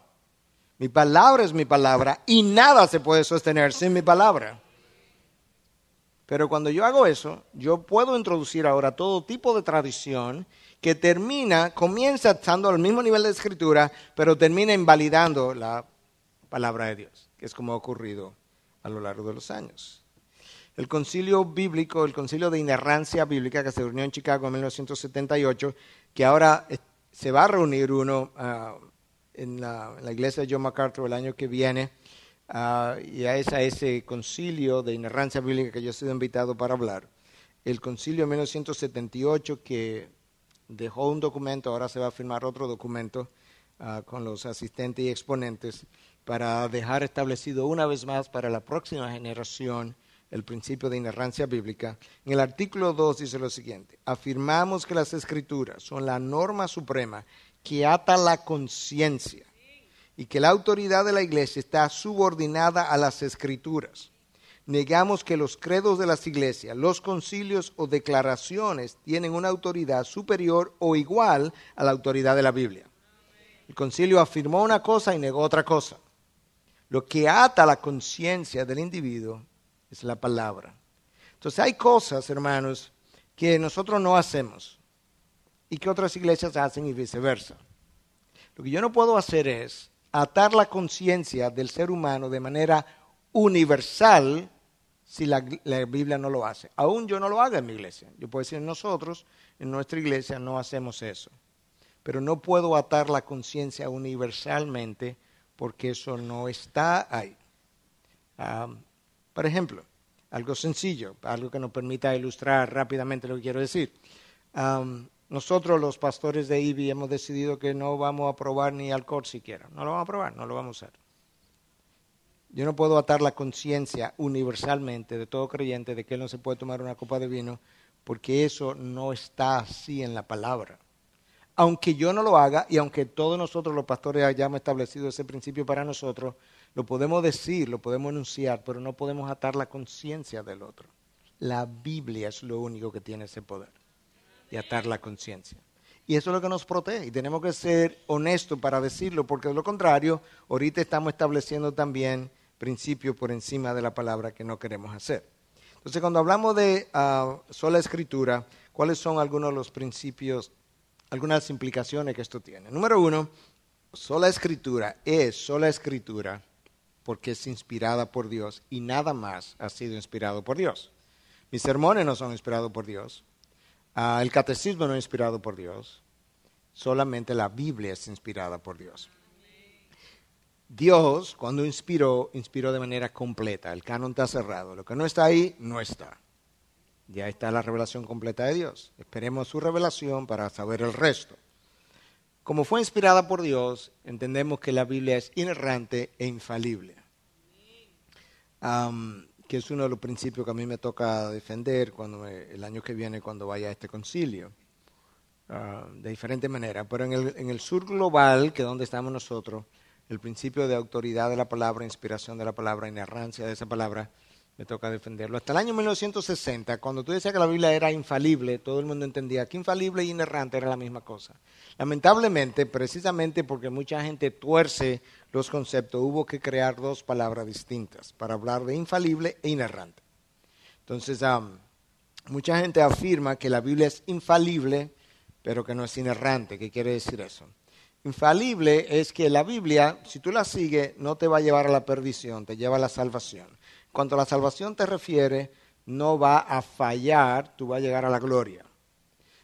mi palabra es mi palabra y nada se puede sostener sin mi palabra. Pero cuando yo hago eso, yo puedo introducir ahora todo tipo de tradición que termina, comienza estando al mismo nivel de escritura, pero termina invalidando la palabra de Dios, que es como ha ocurrido a lo largo de los años. El concilio bíblico, el concilio de inerrancia bíblica que se reunió en Chicago en 1978, que ahora se va a reunir uno ah, en, la, iglesia de John MacArthur el año que viene, ah, y a ese concilio de inerrancia bíblica que yo he sido invitado para hablar. El concilio de 1978 que dejó un documento, ahora se va a firmar otro documento ah, con los asistentes y exponentes para dejar establecido una vez más para la próxima generación el principio de inerrancia bíblica. En el artículo 2 dice lo siguiente, afirmamos que las escrituras son la norma suprema que ata la conciencia y que la autoridad de la iglesia está subordinada a las escrituras. Negamos que los credos de las iglesias, los concilios o declaraciones tienen una autoridad superior o igual a la autoridad de la Biblia. El concilio afirmó una cosa y negó otra cosa. Lo que ata la conciencia del individuo es la palabra. Entonces hay cosas, hermanos, que nosotros no hacemos y que otras iglesias hacen y viceversa. Lo que yo no puedo hacer es atar la conciencia del ser humano de manera universal si la, Biblia no lo hace. Aún yo no lo haga en mi iglesia. Yo puedo decir, nosotros en nuestra iglesia no hacemos eso. Pero no puedo atar la conciencia universalmente porque eso no está ahí. Ah, por ejemplo, algo sencillo, algo que nos permita ilustrar rápidamente lo que quiero decir. Ah, nosotros los pastores de IBI hemos decidido que no vamos a probar ni alcohol siquiera. No lo vamos a probar, no lo vamos a hacer. Yo no puedo atar la conciencia universalmente de todo creyente de que él no se puede tomar una copa de vino porque eso no está así en la palabra aunque yo no lo haga y aunque todos nosotros los pastores hayamos establecido ese principio para nosotros, lo podemos decir, lo podemos enunciar, pero no podemos atar la conciencia del otro. La Biblia es lo único que tiene ese poder de atar la conciencia. Y eso es lo que nos protege. Y tenemos que ser honestos para decirlo, porque de lo contrario, ahorita estamos estableciendo también principios por encima de la palabra que no queremos hacer. Entonces, cuando hablamos de ah, sola escritura, ¿cuáles son algunos de los principios algunas implicaciones que esto tiene. Número uno, sola escritura es sola escritura porque es inspirada por Dios y nada más ha sido inspirado por Dios. Mis sermones no son inspirados por Dios, ah, el catecismo no es inspirado por Dios, solamente la Biblia es inspirada por Dios. Dios, cuando inspiró, inspiró de manera completa. El canon está cerrado. Lo que no está ahí, no está. Ya está la revelación completa de Dios. Esperemos su revelación para saber el resto. Como fue inspirada por Dios, entendemos que la Biblia es inerrante e infalible, que es uno de los principios que a mí me toca defender cuando el año que viene, cuando vaya a este concilio, ah, de diferente manera, Pero en el, en el sur global, que es donde estamos nosotros, el principio de autoridad de la palabra, inspiración de la palabra, inerrancia de esa palabra, me toca defenderlo. Hasta el año 1960, cuando tú decías que la Biblia era infalible, todo el mundo entendía que infalible y inerrante era la misma cosa. Lamentablemente, precisamente porque mucha gente tuerce los conceptos, hubo que crear dos palabras distintas para hablar de infalible e inerrante. Entonces, mucha gente afirma que la Biblia es infalible, pero que no es inerrante. ¿Qué quiere decir eso? Infalible es que la Biblia, si tú la sigues, no te va a llevar a la perdición, te lleva a la salvación cuanto a la salvación te refiere, no va a fallar, tú vas a llegar a la gloria.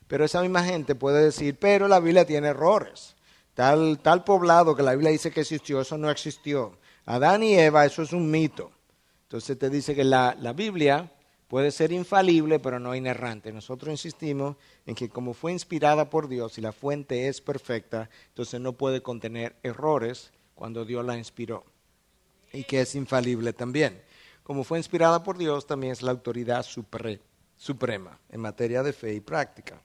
Pero esa misma gente puede decir, pero la Biblia tiene errores. Tal, poblado que la Biblia dice que existió, eso no existió. Adán y Eva, eso es un mito. Entonces te dice que la, la Biblia puede ser infalible, pero no inerrante. Nosotros insistimos en que como fue inspirada por Dios y la fuente es perfecta, entonces no puede contener errores cuando Dios la inspiró y que es infalible también como fue inspirada por Dios, también es la autoridad suprema en materia de fe y práctica.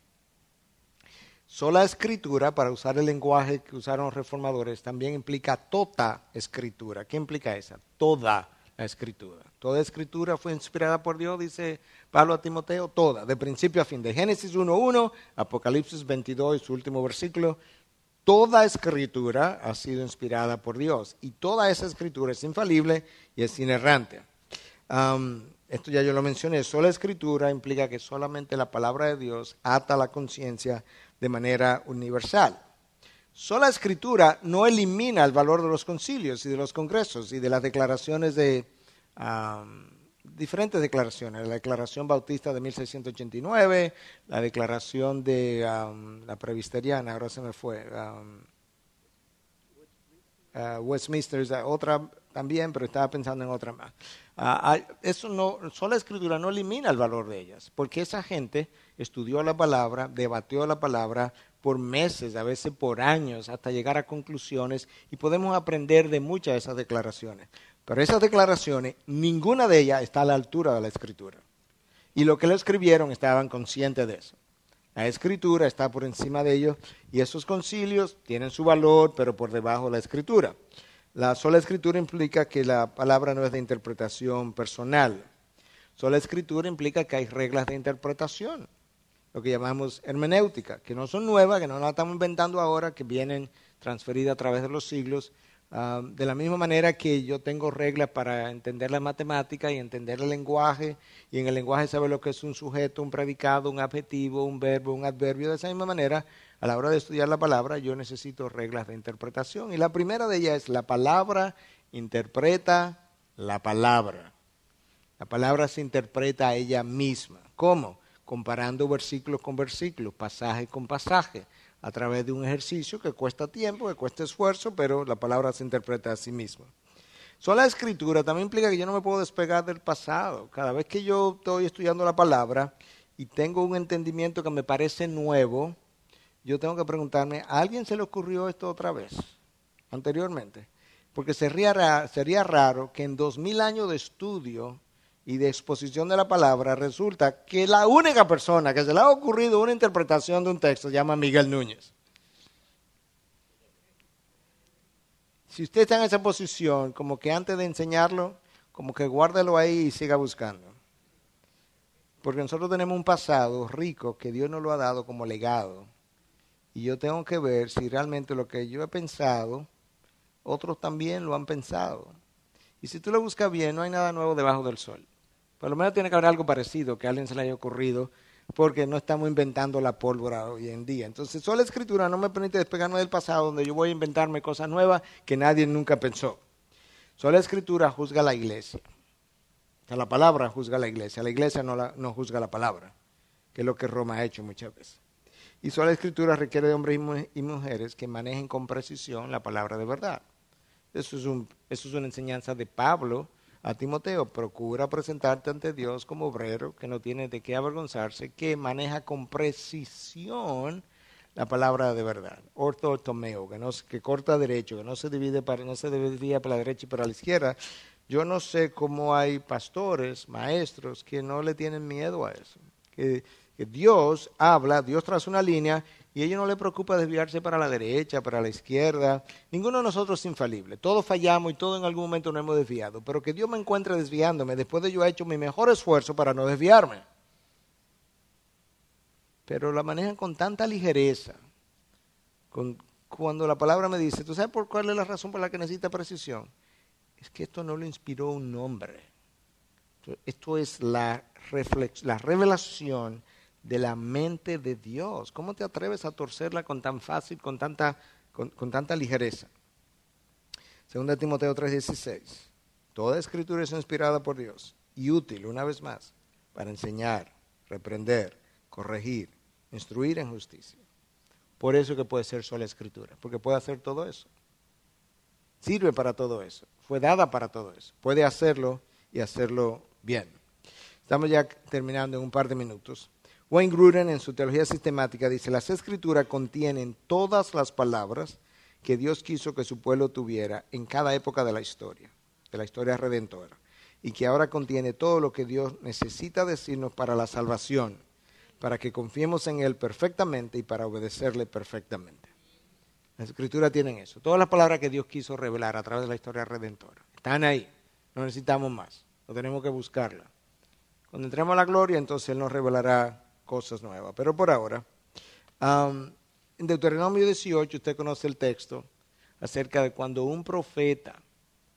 Sola escritura, para usar el lenguaje que usaron los reformadores, también implica toda escritura. ¿Qué implica esa? Toda la escritura. Toda escritura fue inspirada por Dios, dice Pablo a Timoteo, toda, de principio a fin, de Génesis 1.1, Apocalipsis 22, su último versículo. Toda escritura ha sido inspirada por Dios y toda esa escritura es infalible y es inerrante esto ya yo lo mencioné, sola escritura implica que solamente la palabra de Dios ata la conciencia de manera universal. Sola escritura no elimina el valor de los concilios y de los congresos y de las declaraciones de diferentes declaraciones, la Declaración Bautista de 1689, la Declaración de la Previsteriana, ahora se me fue, uh, Westminster, otra también, pero estaba pensando en otra más. Ah, eso no, solo la escritura no elimina el valor de ellas, porque esa gente estudió la palabra, debatió la palabra por meses, a veces por años, hasta llegar a conclusiones y podemos aprender de muchas de esas declaraciones. Pero esas declaraciones, ninguna de ellas está a la altura de la escritura. Y lo que lo escribieron estaban conscientes de eso. La escritura está por encima de ellos y esos concilios tienen su valor, pero por debajo de la escritura. La sola escritura implica que la palabra no es de interpretación personal. Sola escritura implica que hay reglas de interpretación, lo que llamamos hermenéutica, que no son nuevas, que no las estamos inventando ahora, que vienen transferidas a través de los siglos, Ah, de la misma manera que yo tengo reglas para entender la matemática y entender el lenguaje, y en el lenguaje saber lo que es un sujeto, un predicado, un adjetivo, un verbo, un adverbio, de esa misma manera, a la hora de estudiar la palabra, yo necesito reglas de interpretación. Y la primera de ellas es la palabra interpreta la palabra. La palabra se interpreta a ella misma. ¿Cómo? Comparando versículos con versículos, pasaje con pasaje a través de un ejercicio que cuesta tiempo, que cuesta esfuerzo, pero la palabra se interpreta a sí misma. Solo la escritura también implica que yo no me puedo despegar del pasado. Cada vez que yo estoy estudiando la palabra y tengo un entendimiento que me parece nuevo, yo tengo que preguntarme, ¿a alguien se le ocurrió esto otra vez? Anteriormente. Porque sería, sería raro que en dos mil años de estudio y de exposición de la palabra, resulta que la única persona que se le ha ocurrido una interpretación de un texto se llama Miguel Núñez. Si usted está en esa posición, como que antes de enseñarlo, como que guárdelo ahí y siga buscando. Porque nosotros tenemos un pasado rico que Dios nos lo ha dado como legado. Y yo tengo que ver si realmente lo que yo he pensado, otros también lo han pensado. Y si tú lo buscas bien, no hay nada nuevo debajo del sol. Por lo menos tiene que haber algo parecido que a alguien se le haya ocurrido, porque no estamos inventando la pólvora hoy en día. Entonces, solo la escritura no me permite despegarme del pasado, donde yo voy a inventarme cosas nuevas que nadie nunca pensó. Sola la escritura juzga a la iglesia. O sea, la palabra juzga a la iglesia. La iglesia no, la, no juzga la palabra, que es lo que Roma ha hecho muchas veces. Y solo la escritura requiere de hombres y mujeres que manejen con precisión la palabra de verdad. eso es una enseñanza de Pablo a Timoteo, procura presentarte ante Dios como obrero que no tiene de qué avergonzarse, que maneja con precisión la palabra de verdad, ortotomeo, que, no, que corta derecho, que no se divide para, no se divide para la derecha y para la izquierda. Yo no sé cómo hay pastores, maestros, que no le tienen miedo a eso. Que, que Dios habla, Dios traza una línea y a ellos no le preocupa desviarse para la derecha, para la izquierda. Ninguno de nosotros es infalible. Todos fallamos y todos en algún momento no hemos desviado. Pero que Dios me encuentre desviándome después de yo he hecho mi mejor esfuerzo para no desviarme. Pero la manejan con tanta ligereza. cuando la palabra me dice, ¿tú sabes por cuál es la razón por la que necesita precisión? Es que esto no lo inspiró un hombre. Esto es la, la revelación de la mente de Dios. ¿Cómo te atreves a torcerla con tan fácil, con tanta, con, tanta ligereza? Segunda Timoteo 3:16. Toda escritura es inspirada por Dios y útil, una vez más, para enseñar, reprender, corregir, instruir en justicia. Por eso que puede ser sola escritura, porque puede hacer todo eso. Sirve para todo eso, fue dada para todo eso. Puede hacerlo y hacerlo bien. Estamos ya terminando en un par de minutos. Wayne Gruden en su teología sistemática dice, las escrituras contienen todas las palabras que Dios quiso que su pueblo tuviera en cada época de la historia, de la historia redentora, y que ahora contiene todo lo que Dios necesita decirnos para la salvación, para que confiemos en Él perfectamente y para obedecerle perfectamente. Las escrituras tienen eso. Todas las palabras que Dios quiso revelar a través de la historia redentora están ahí. No necesitamos más. No tenemos que buscarla. Cuando entremos a la gloria, entonces Él nos revelará cosas nuevas. Pero por ahora, en Deuteronomio 18 usted conoce el texto acerca de cuando un profeta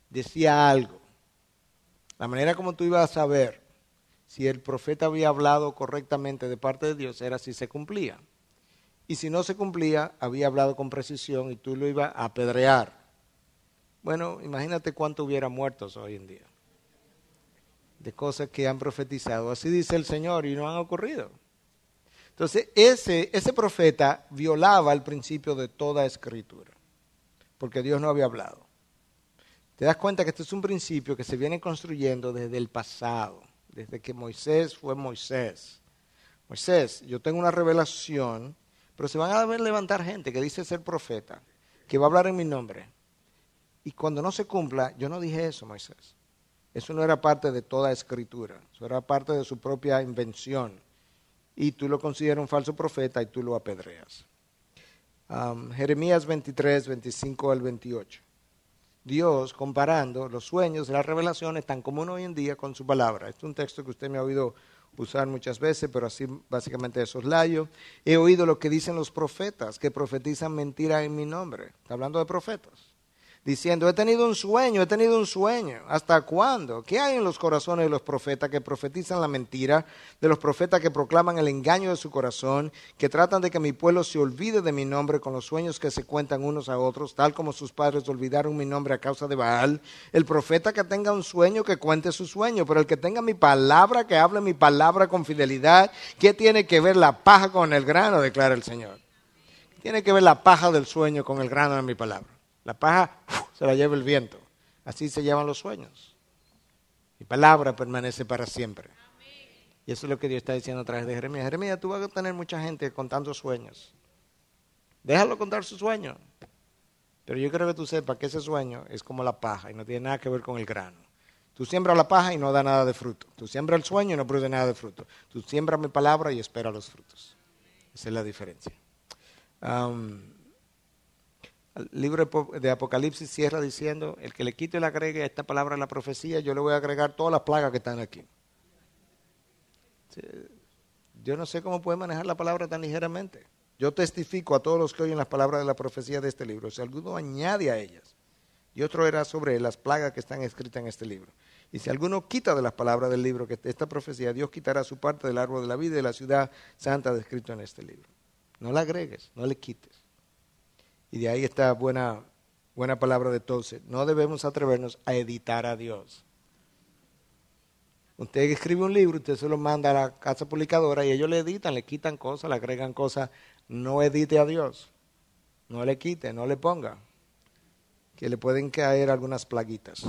decía algo, la manera como tú ibas a saber si el profeta había hablado correctamente de parte de Dios era si se cumplía. Y si no se cumplía, había hablado con precisión y tú lo ibas a apedrear. Bueno, imagínate cuánto hubiera muertos hoy en día de cosas que han profetizado. Así dice el Señor y no han ocurrido. Entonces, ese, ese profeta violaba el principio de toda escritura, porque Dios no había hablado. Te das cuenta que este es un principio que se viene construyendo desde el pasado, desde que Moisés fue Moisés. Moisés, yo tengo una revelación, pero se van a levantar gente que dice ser profeta, que va a hablar en mi nombre. Y cuando no se cumpla, yo no dije eso, Moisés. Eso no era parte de toda escritura, eso era parte de su propia invención y tú lo consideras un falso profeta y tú lo apedreas. Jeremías 23, 25 al 28. Dios comparando los sueños, y las revelaciones tan común hoy en día con su palabra. Este es un texto que usted me ha oído usar muchas veces, pero así básicamente esos layo. He oído lo que dicen los profetas, que profetizan mentira en mi nombre. Está hablando de profetas diciendo, he tenido un sueño, he tenido un sueño. ¿Hasta cuándo? ¿Qué hay en los corazones de los profetas que profetizan la mentira, de los profetas que proclaman el engaño de su corazón, que tratan de que mi pueblo se olvide de mi nombre con los sueños que se cuentan unos a otros, tal como sus padres olvidaron mi nombre a causa de Baal? El profeta que tenga un sueño, que cuente su sueño, pero el que tenga mi palabra, que hable mi palabra con fidelidad, ¿qué tiene que ver la paja con el grano? declara el Señor. Tiene que ver la paja del sueño con el grano de mi palabra. La paja se la lleva el viento. Así se llevan los sueños. Mi palabra permanece para siempre. Y eso es lo que Dios está diciendo a través de Jeremías. Jeremías, tú vas a tener mucha gente contando sueños. Déjalo contar su sueño. Pero yo creo que tú sepas que ese sueño es como la paja y no tiene nada que ver con el grano. Tú siembras la paja y no da nada de fruto. Tú siembras el sueño y no produce nada de fruto. Tú siembras mi palabra y espera los frutos. Esa es la diferencia. Um, el libro de Apocalipsis cierra diciendo, el que le quite y le agregue esta palabra de la profecía, yo le voy a agregar todas las plagas que están aquí. Yo no sé cómo puede manejar la palabra tan ligeramente. Yo testifico a todos los que oyen las palabras de la profecía de este libro. Si alguno añade a ellas, y otro era sobre las plagas que están escritas en este libro. Y si alguno quita de las palabras del libro que esta profecía, Dios quitará su parte del árbol de la vida y de la ciudad santa descrito en este libro. No la agregues, no le quites. Y de ahí está buena, buena palabra de entonces, No debemos atrevernos a editar a Dios. Usted escribe un libro, usted se lo manda a la casa publicadora y ellos le editan, le quitan cosas, le agregan cosas. No edite a Dios. No le quite, no le ponga. Que le pueden caer algunas plaguitas.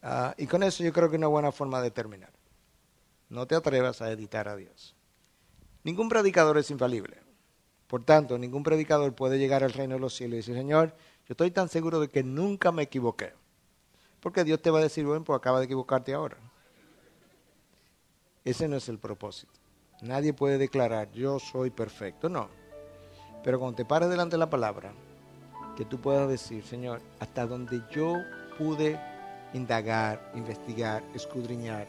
Ah, y con eso yo creo que es una buena forma de terminar. No te atrevas a editar a Dios. Ningún predicador es infalible. Por tanto, ningún predicador puede llegar al reino de los cielos y decir, Señor, yo estoy tan seguro de que nunca me equivoqué. Porque Dios te va a decir, bueno, pues acaba de equivocarte ahora. Ese no es el propósito. Nadie puede declarar, yo soy perfecto, no. Pero cuando te pares delante de la palabra, que tú puedas decir, Señor, hasta donde yo pude indagar, investigar, escudriñar,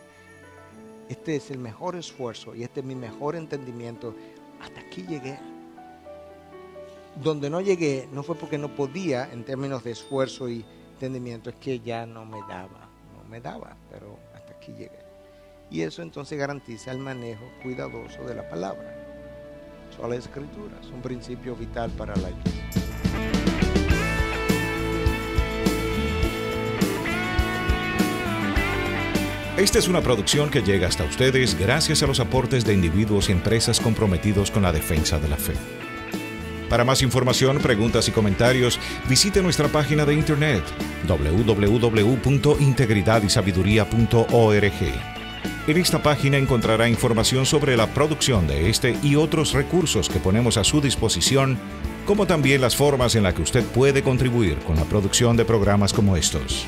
este es el mejor esfuerzo y este es mi mejor entendimiento, hasta aquí llegué donde no llegué no fue porque no podía en términos de esfuerzo y entendimiento, es que ya no me daba, no me daba, pero hasta aquí llegué. Y eso entonces garantiza el manejo cuidadoso de la palabra. Son la Escritura, es un principio vital para la iglesia. Esta es una producción que llega hasta ustedes gracias a los aportes de individuos y empresas comprometidos con la defensa de la fe. Para más información, preguntas y comentarios, visite nuestra página de internet www.integridadysabiduría.org. En esta página encontrará información sobre la producción de este y otros recursos que ponemos a su disposición, como también las formas en las que usted puede contribuir con la producción de programas como estos.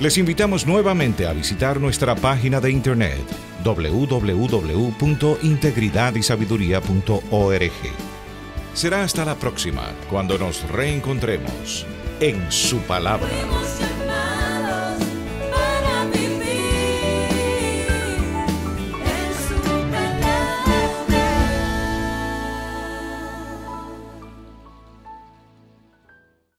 Les invitamos nuevamente a visitar nuestra página de internet www.integridadysabiduría.org. Será hasta la próxima, cuando nos reencontremos en su palabra.